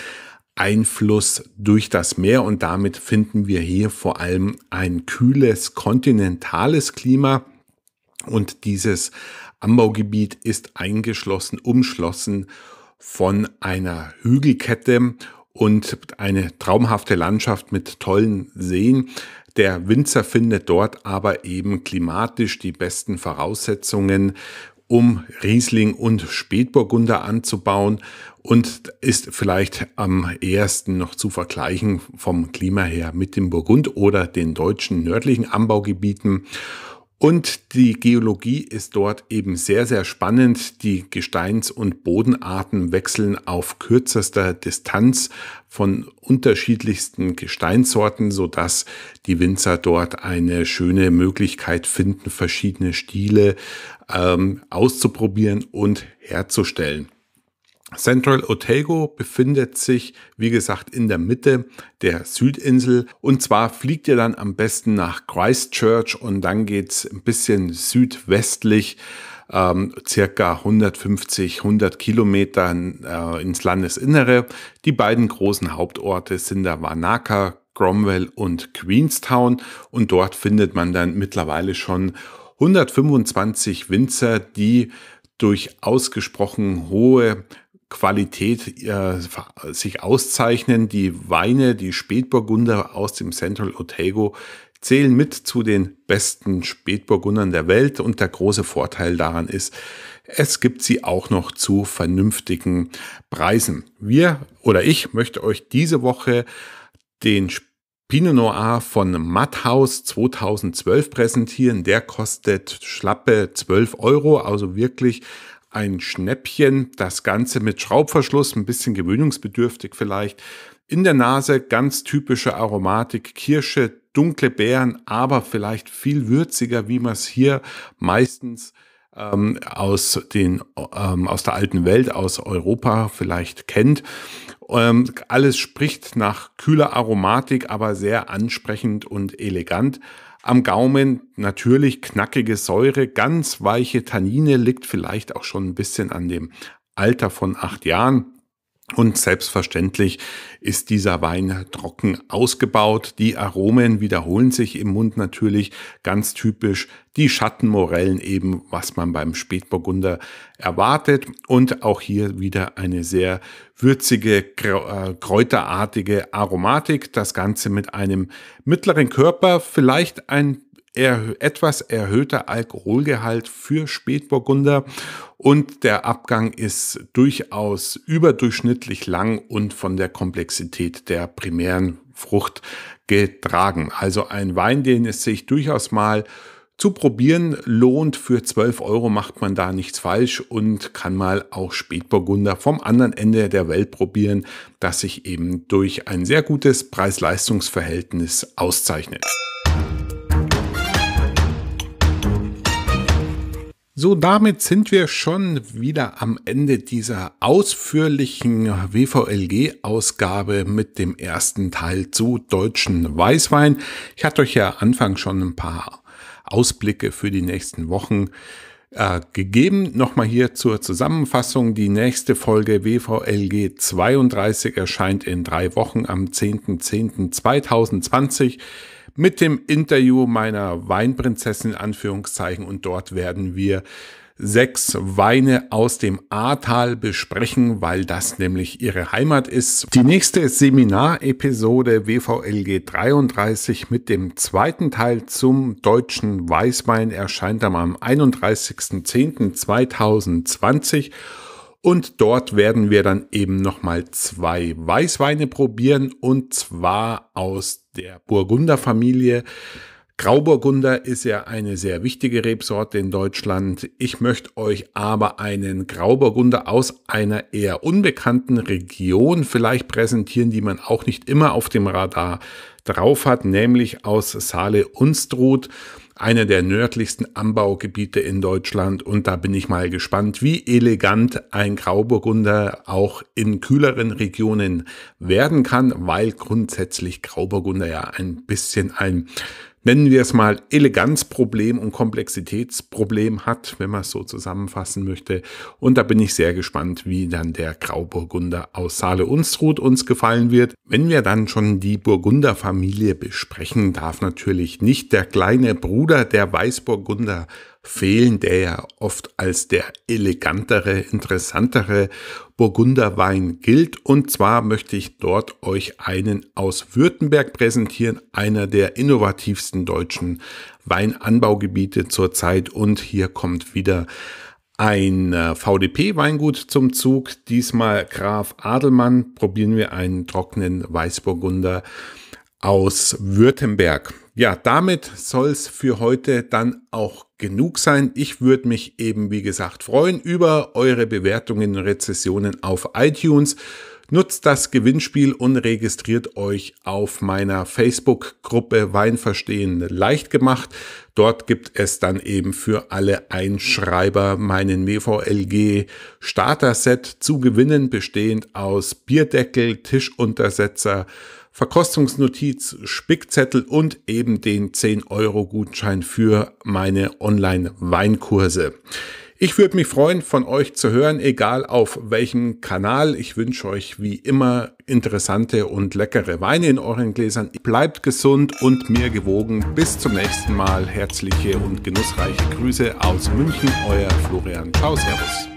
Einfluss durch das Meer und damit finden wir hier vor allem ein kühles kontinentales Klima und dieses Anbaugebiet ist eingeschlossen, umschlossen von einer Hügelkette und eine traumhafte Landschaft mit tollen Seen. Der Winzer findet dort aber eben klimatisch die besten Voraussetzungen, um Riesling und Spätburgunder anzubauen und ist vielleicht am ehesten noch zu vergleichen vom Klima her mit dem Burgund oder den deutschen nördlichen Anbaugebieten. Und die Geologie ist dort eben sehr, sehr spannend. Die Gesteins- und Bodenarten wechseln auf kürzester Distanz von unterschiedlichsten Gesteinssorten, sodass die Winzer dort eine schöne Möglichkeit finden, verschiedene Stile ähm, auszuprobieren und herzustellen. Central Otago befindet sich, wie gesagt, in der Mitte der Südinsel. Und zwar fliegt ihr dann am besten nach Christchurch und dann geht's ein bisschen südwestlich, ähm, circa 150, 100 Kilometer äh, ins Landesinnere. Die beiden großen Hauptorte sind der Wanaka, Cromwell und Queenstown. Und dort findet man dann mittlerweile schon 125 Winzer, die durch ausgesprochen hohe Qualität äh, sich auszeichnen. Die Weine, die Spätburgunder aus dem Central Otago, zählen mit zu den besten Spätburgundern der Welt und der große Vorteil daran ist, es gibt sie auch noch zu vernünftigen Preisen. Wir oder ich möchte euch diese Woche den Pinot Noir von Matthaus 2012 präsentieren. Der kostet schlappe 12 Euro, also wirklich ein Schnäppchen. Das Ganze mit Schraubverschluss, ein bisschen gewöhnungsbedürftig vielleicht. In der Nase ganz typische Aromatik, Kirsche, dunkle Beeren, aber vielleicht viel würziger, wie man es hier meistens ähm, aus, den, ähm, aus der alten Welt, aus Europa vielleicht kennt. Ähm, alles spricht nach kühler Aromatik, aber sehr ansprechend und elegant. Am Gaumen natürlich knackige Säure, ganz weiche Tannine, liegt vielleicht auch schon ein bisschen an dem Alter von acht Jahren. Und selbstverständlich ist dieser Wein trocken ausgebaut. Die Aromen wiederholen sich im Mund natürlich ganz typisch. Die Schattenmorellen eben, was man beim Spätburgunder erwartet. Und auch hier wieder eine sehr würzige, äh, kräuterartige Aromatik. Das Ganze mit einem mittleren Körper, vielleicht ein er, etwas erhöhter Alkoholgehalt für Spätburgunder und der Abgang ist durchaus überdurchschnittlich lang und von der Komplexität der primären Frucht getragen. Also ein Wein, den es sich durchaus mal zu probieren lohnt. Für 12 Euro macht man da nichts falsch und kann mal auch Spätburgunder vom anderen Ende der Welt probieren, das sich eben durch ein sehr gutes Preis-Leistungs-Verhältnis auszeichnet. So, damit sind wir schon wieder am Ende dieser ausführlichen WVLG-Ausgabe mit dem ersten Teil zu deutschen Weißwein. Ich hatte euch ja Anfang schon ein paar Ausblicke für die nächsten Wochen äh, gegeben. Nochmal hier zur Zusammenfassung. Die nächste Folge WVLG 32 erscheint in drei Wochen am 10.10.2020. 10 mit dem Interview meiner Weinprinzessin in Anführungszeichen und dort werden wir sechs Weine aus dem Ahrtal besprechen, weil das nämlich ihre Heimat ist. Die nächste Seminarepisode WVLG 33 mit dem zweiten Teil zum deutschen Weißwein erscheint am 31.10.2020 und dort werden wir dann eben nochmal zwei Weißweine probieren und zwar aus der Burgunderfamilie. Grauburgunder ist ja eine sehr wichtige Rebsorte in Deutschland. Ich möchte euch aber einen Grauburgunder aus einer eher unbekannten Region vielleicht präsentieren, die man auch nicht immer auf dem Radar drauf hat, nämlich aus Saale-Unstrut einer der nördlichsten Anbaugebiete in Deutschland und da bin ich mal gespannt, wie elegant ein Grauburgunder auch in kühleren Regionen werden kann, weil grundsätzlich Grauburgunder ja ein bisschen ein nennen wir es mal, Eleganzproblem und Komplexitätsproblem hat, wenn man es so zusammenfassen möchte. Und da bin ich sehr gespannt, wie dann der Grauburgunder aus Saale-Unstrut uns gefallen wird. Wenn wir dann schon die Burgunderfamilie besprechen, darf natürlich nicht der kleine Bruder der Weißburgunder fehlen, der ja oft als der elegantere, interessantere Burgunderwein gilt. Und zwar möchte ich dort euch einen aus Württemberg präsentieren, einer der innovativsten deutschen Weinanbaugebiete zurzeit. Und hier kommt wieder ein äh, VDP-Weingut zum Zug, diesmal Graf Adelmann. Probieren wir einen trockenen Weißburgunder aus Württemberg. Ja, damit soll's für heute dann auch genug sein. Ich würde mich eben, wie gesagt, freuen über eure Bewertungen und Rezessionen auf iTunes. Nutzt das Gewinnspiel und registriert euch auf meiner Facebook-Gruppe Weinverstehen leicht gemacht. Dort gibt es dann eben für alle Einschreiber meinen WVLG Starter-Set zu gewinnen, bestehend aus Bierdeckel, Tischuntersetzer, Verkostungsnotiz, Spickzettel und eben den 10-Euro-Gutschein für meine Online-Weinkurse. Ich würde mich freuen, von euch zu hören, egal auf welchem Kanal. Ich wünsche euch wie immer interessante und leckere Weine in euren Gläsern. Bleibt gesund und mir gewogen. Bis zum nächsten Mal. Herzliche und genussreiche Grüße aus München, euer Florian. Ciao, Servus.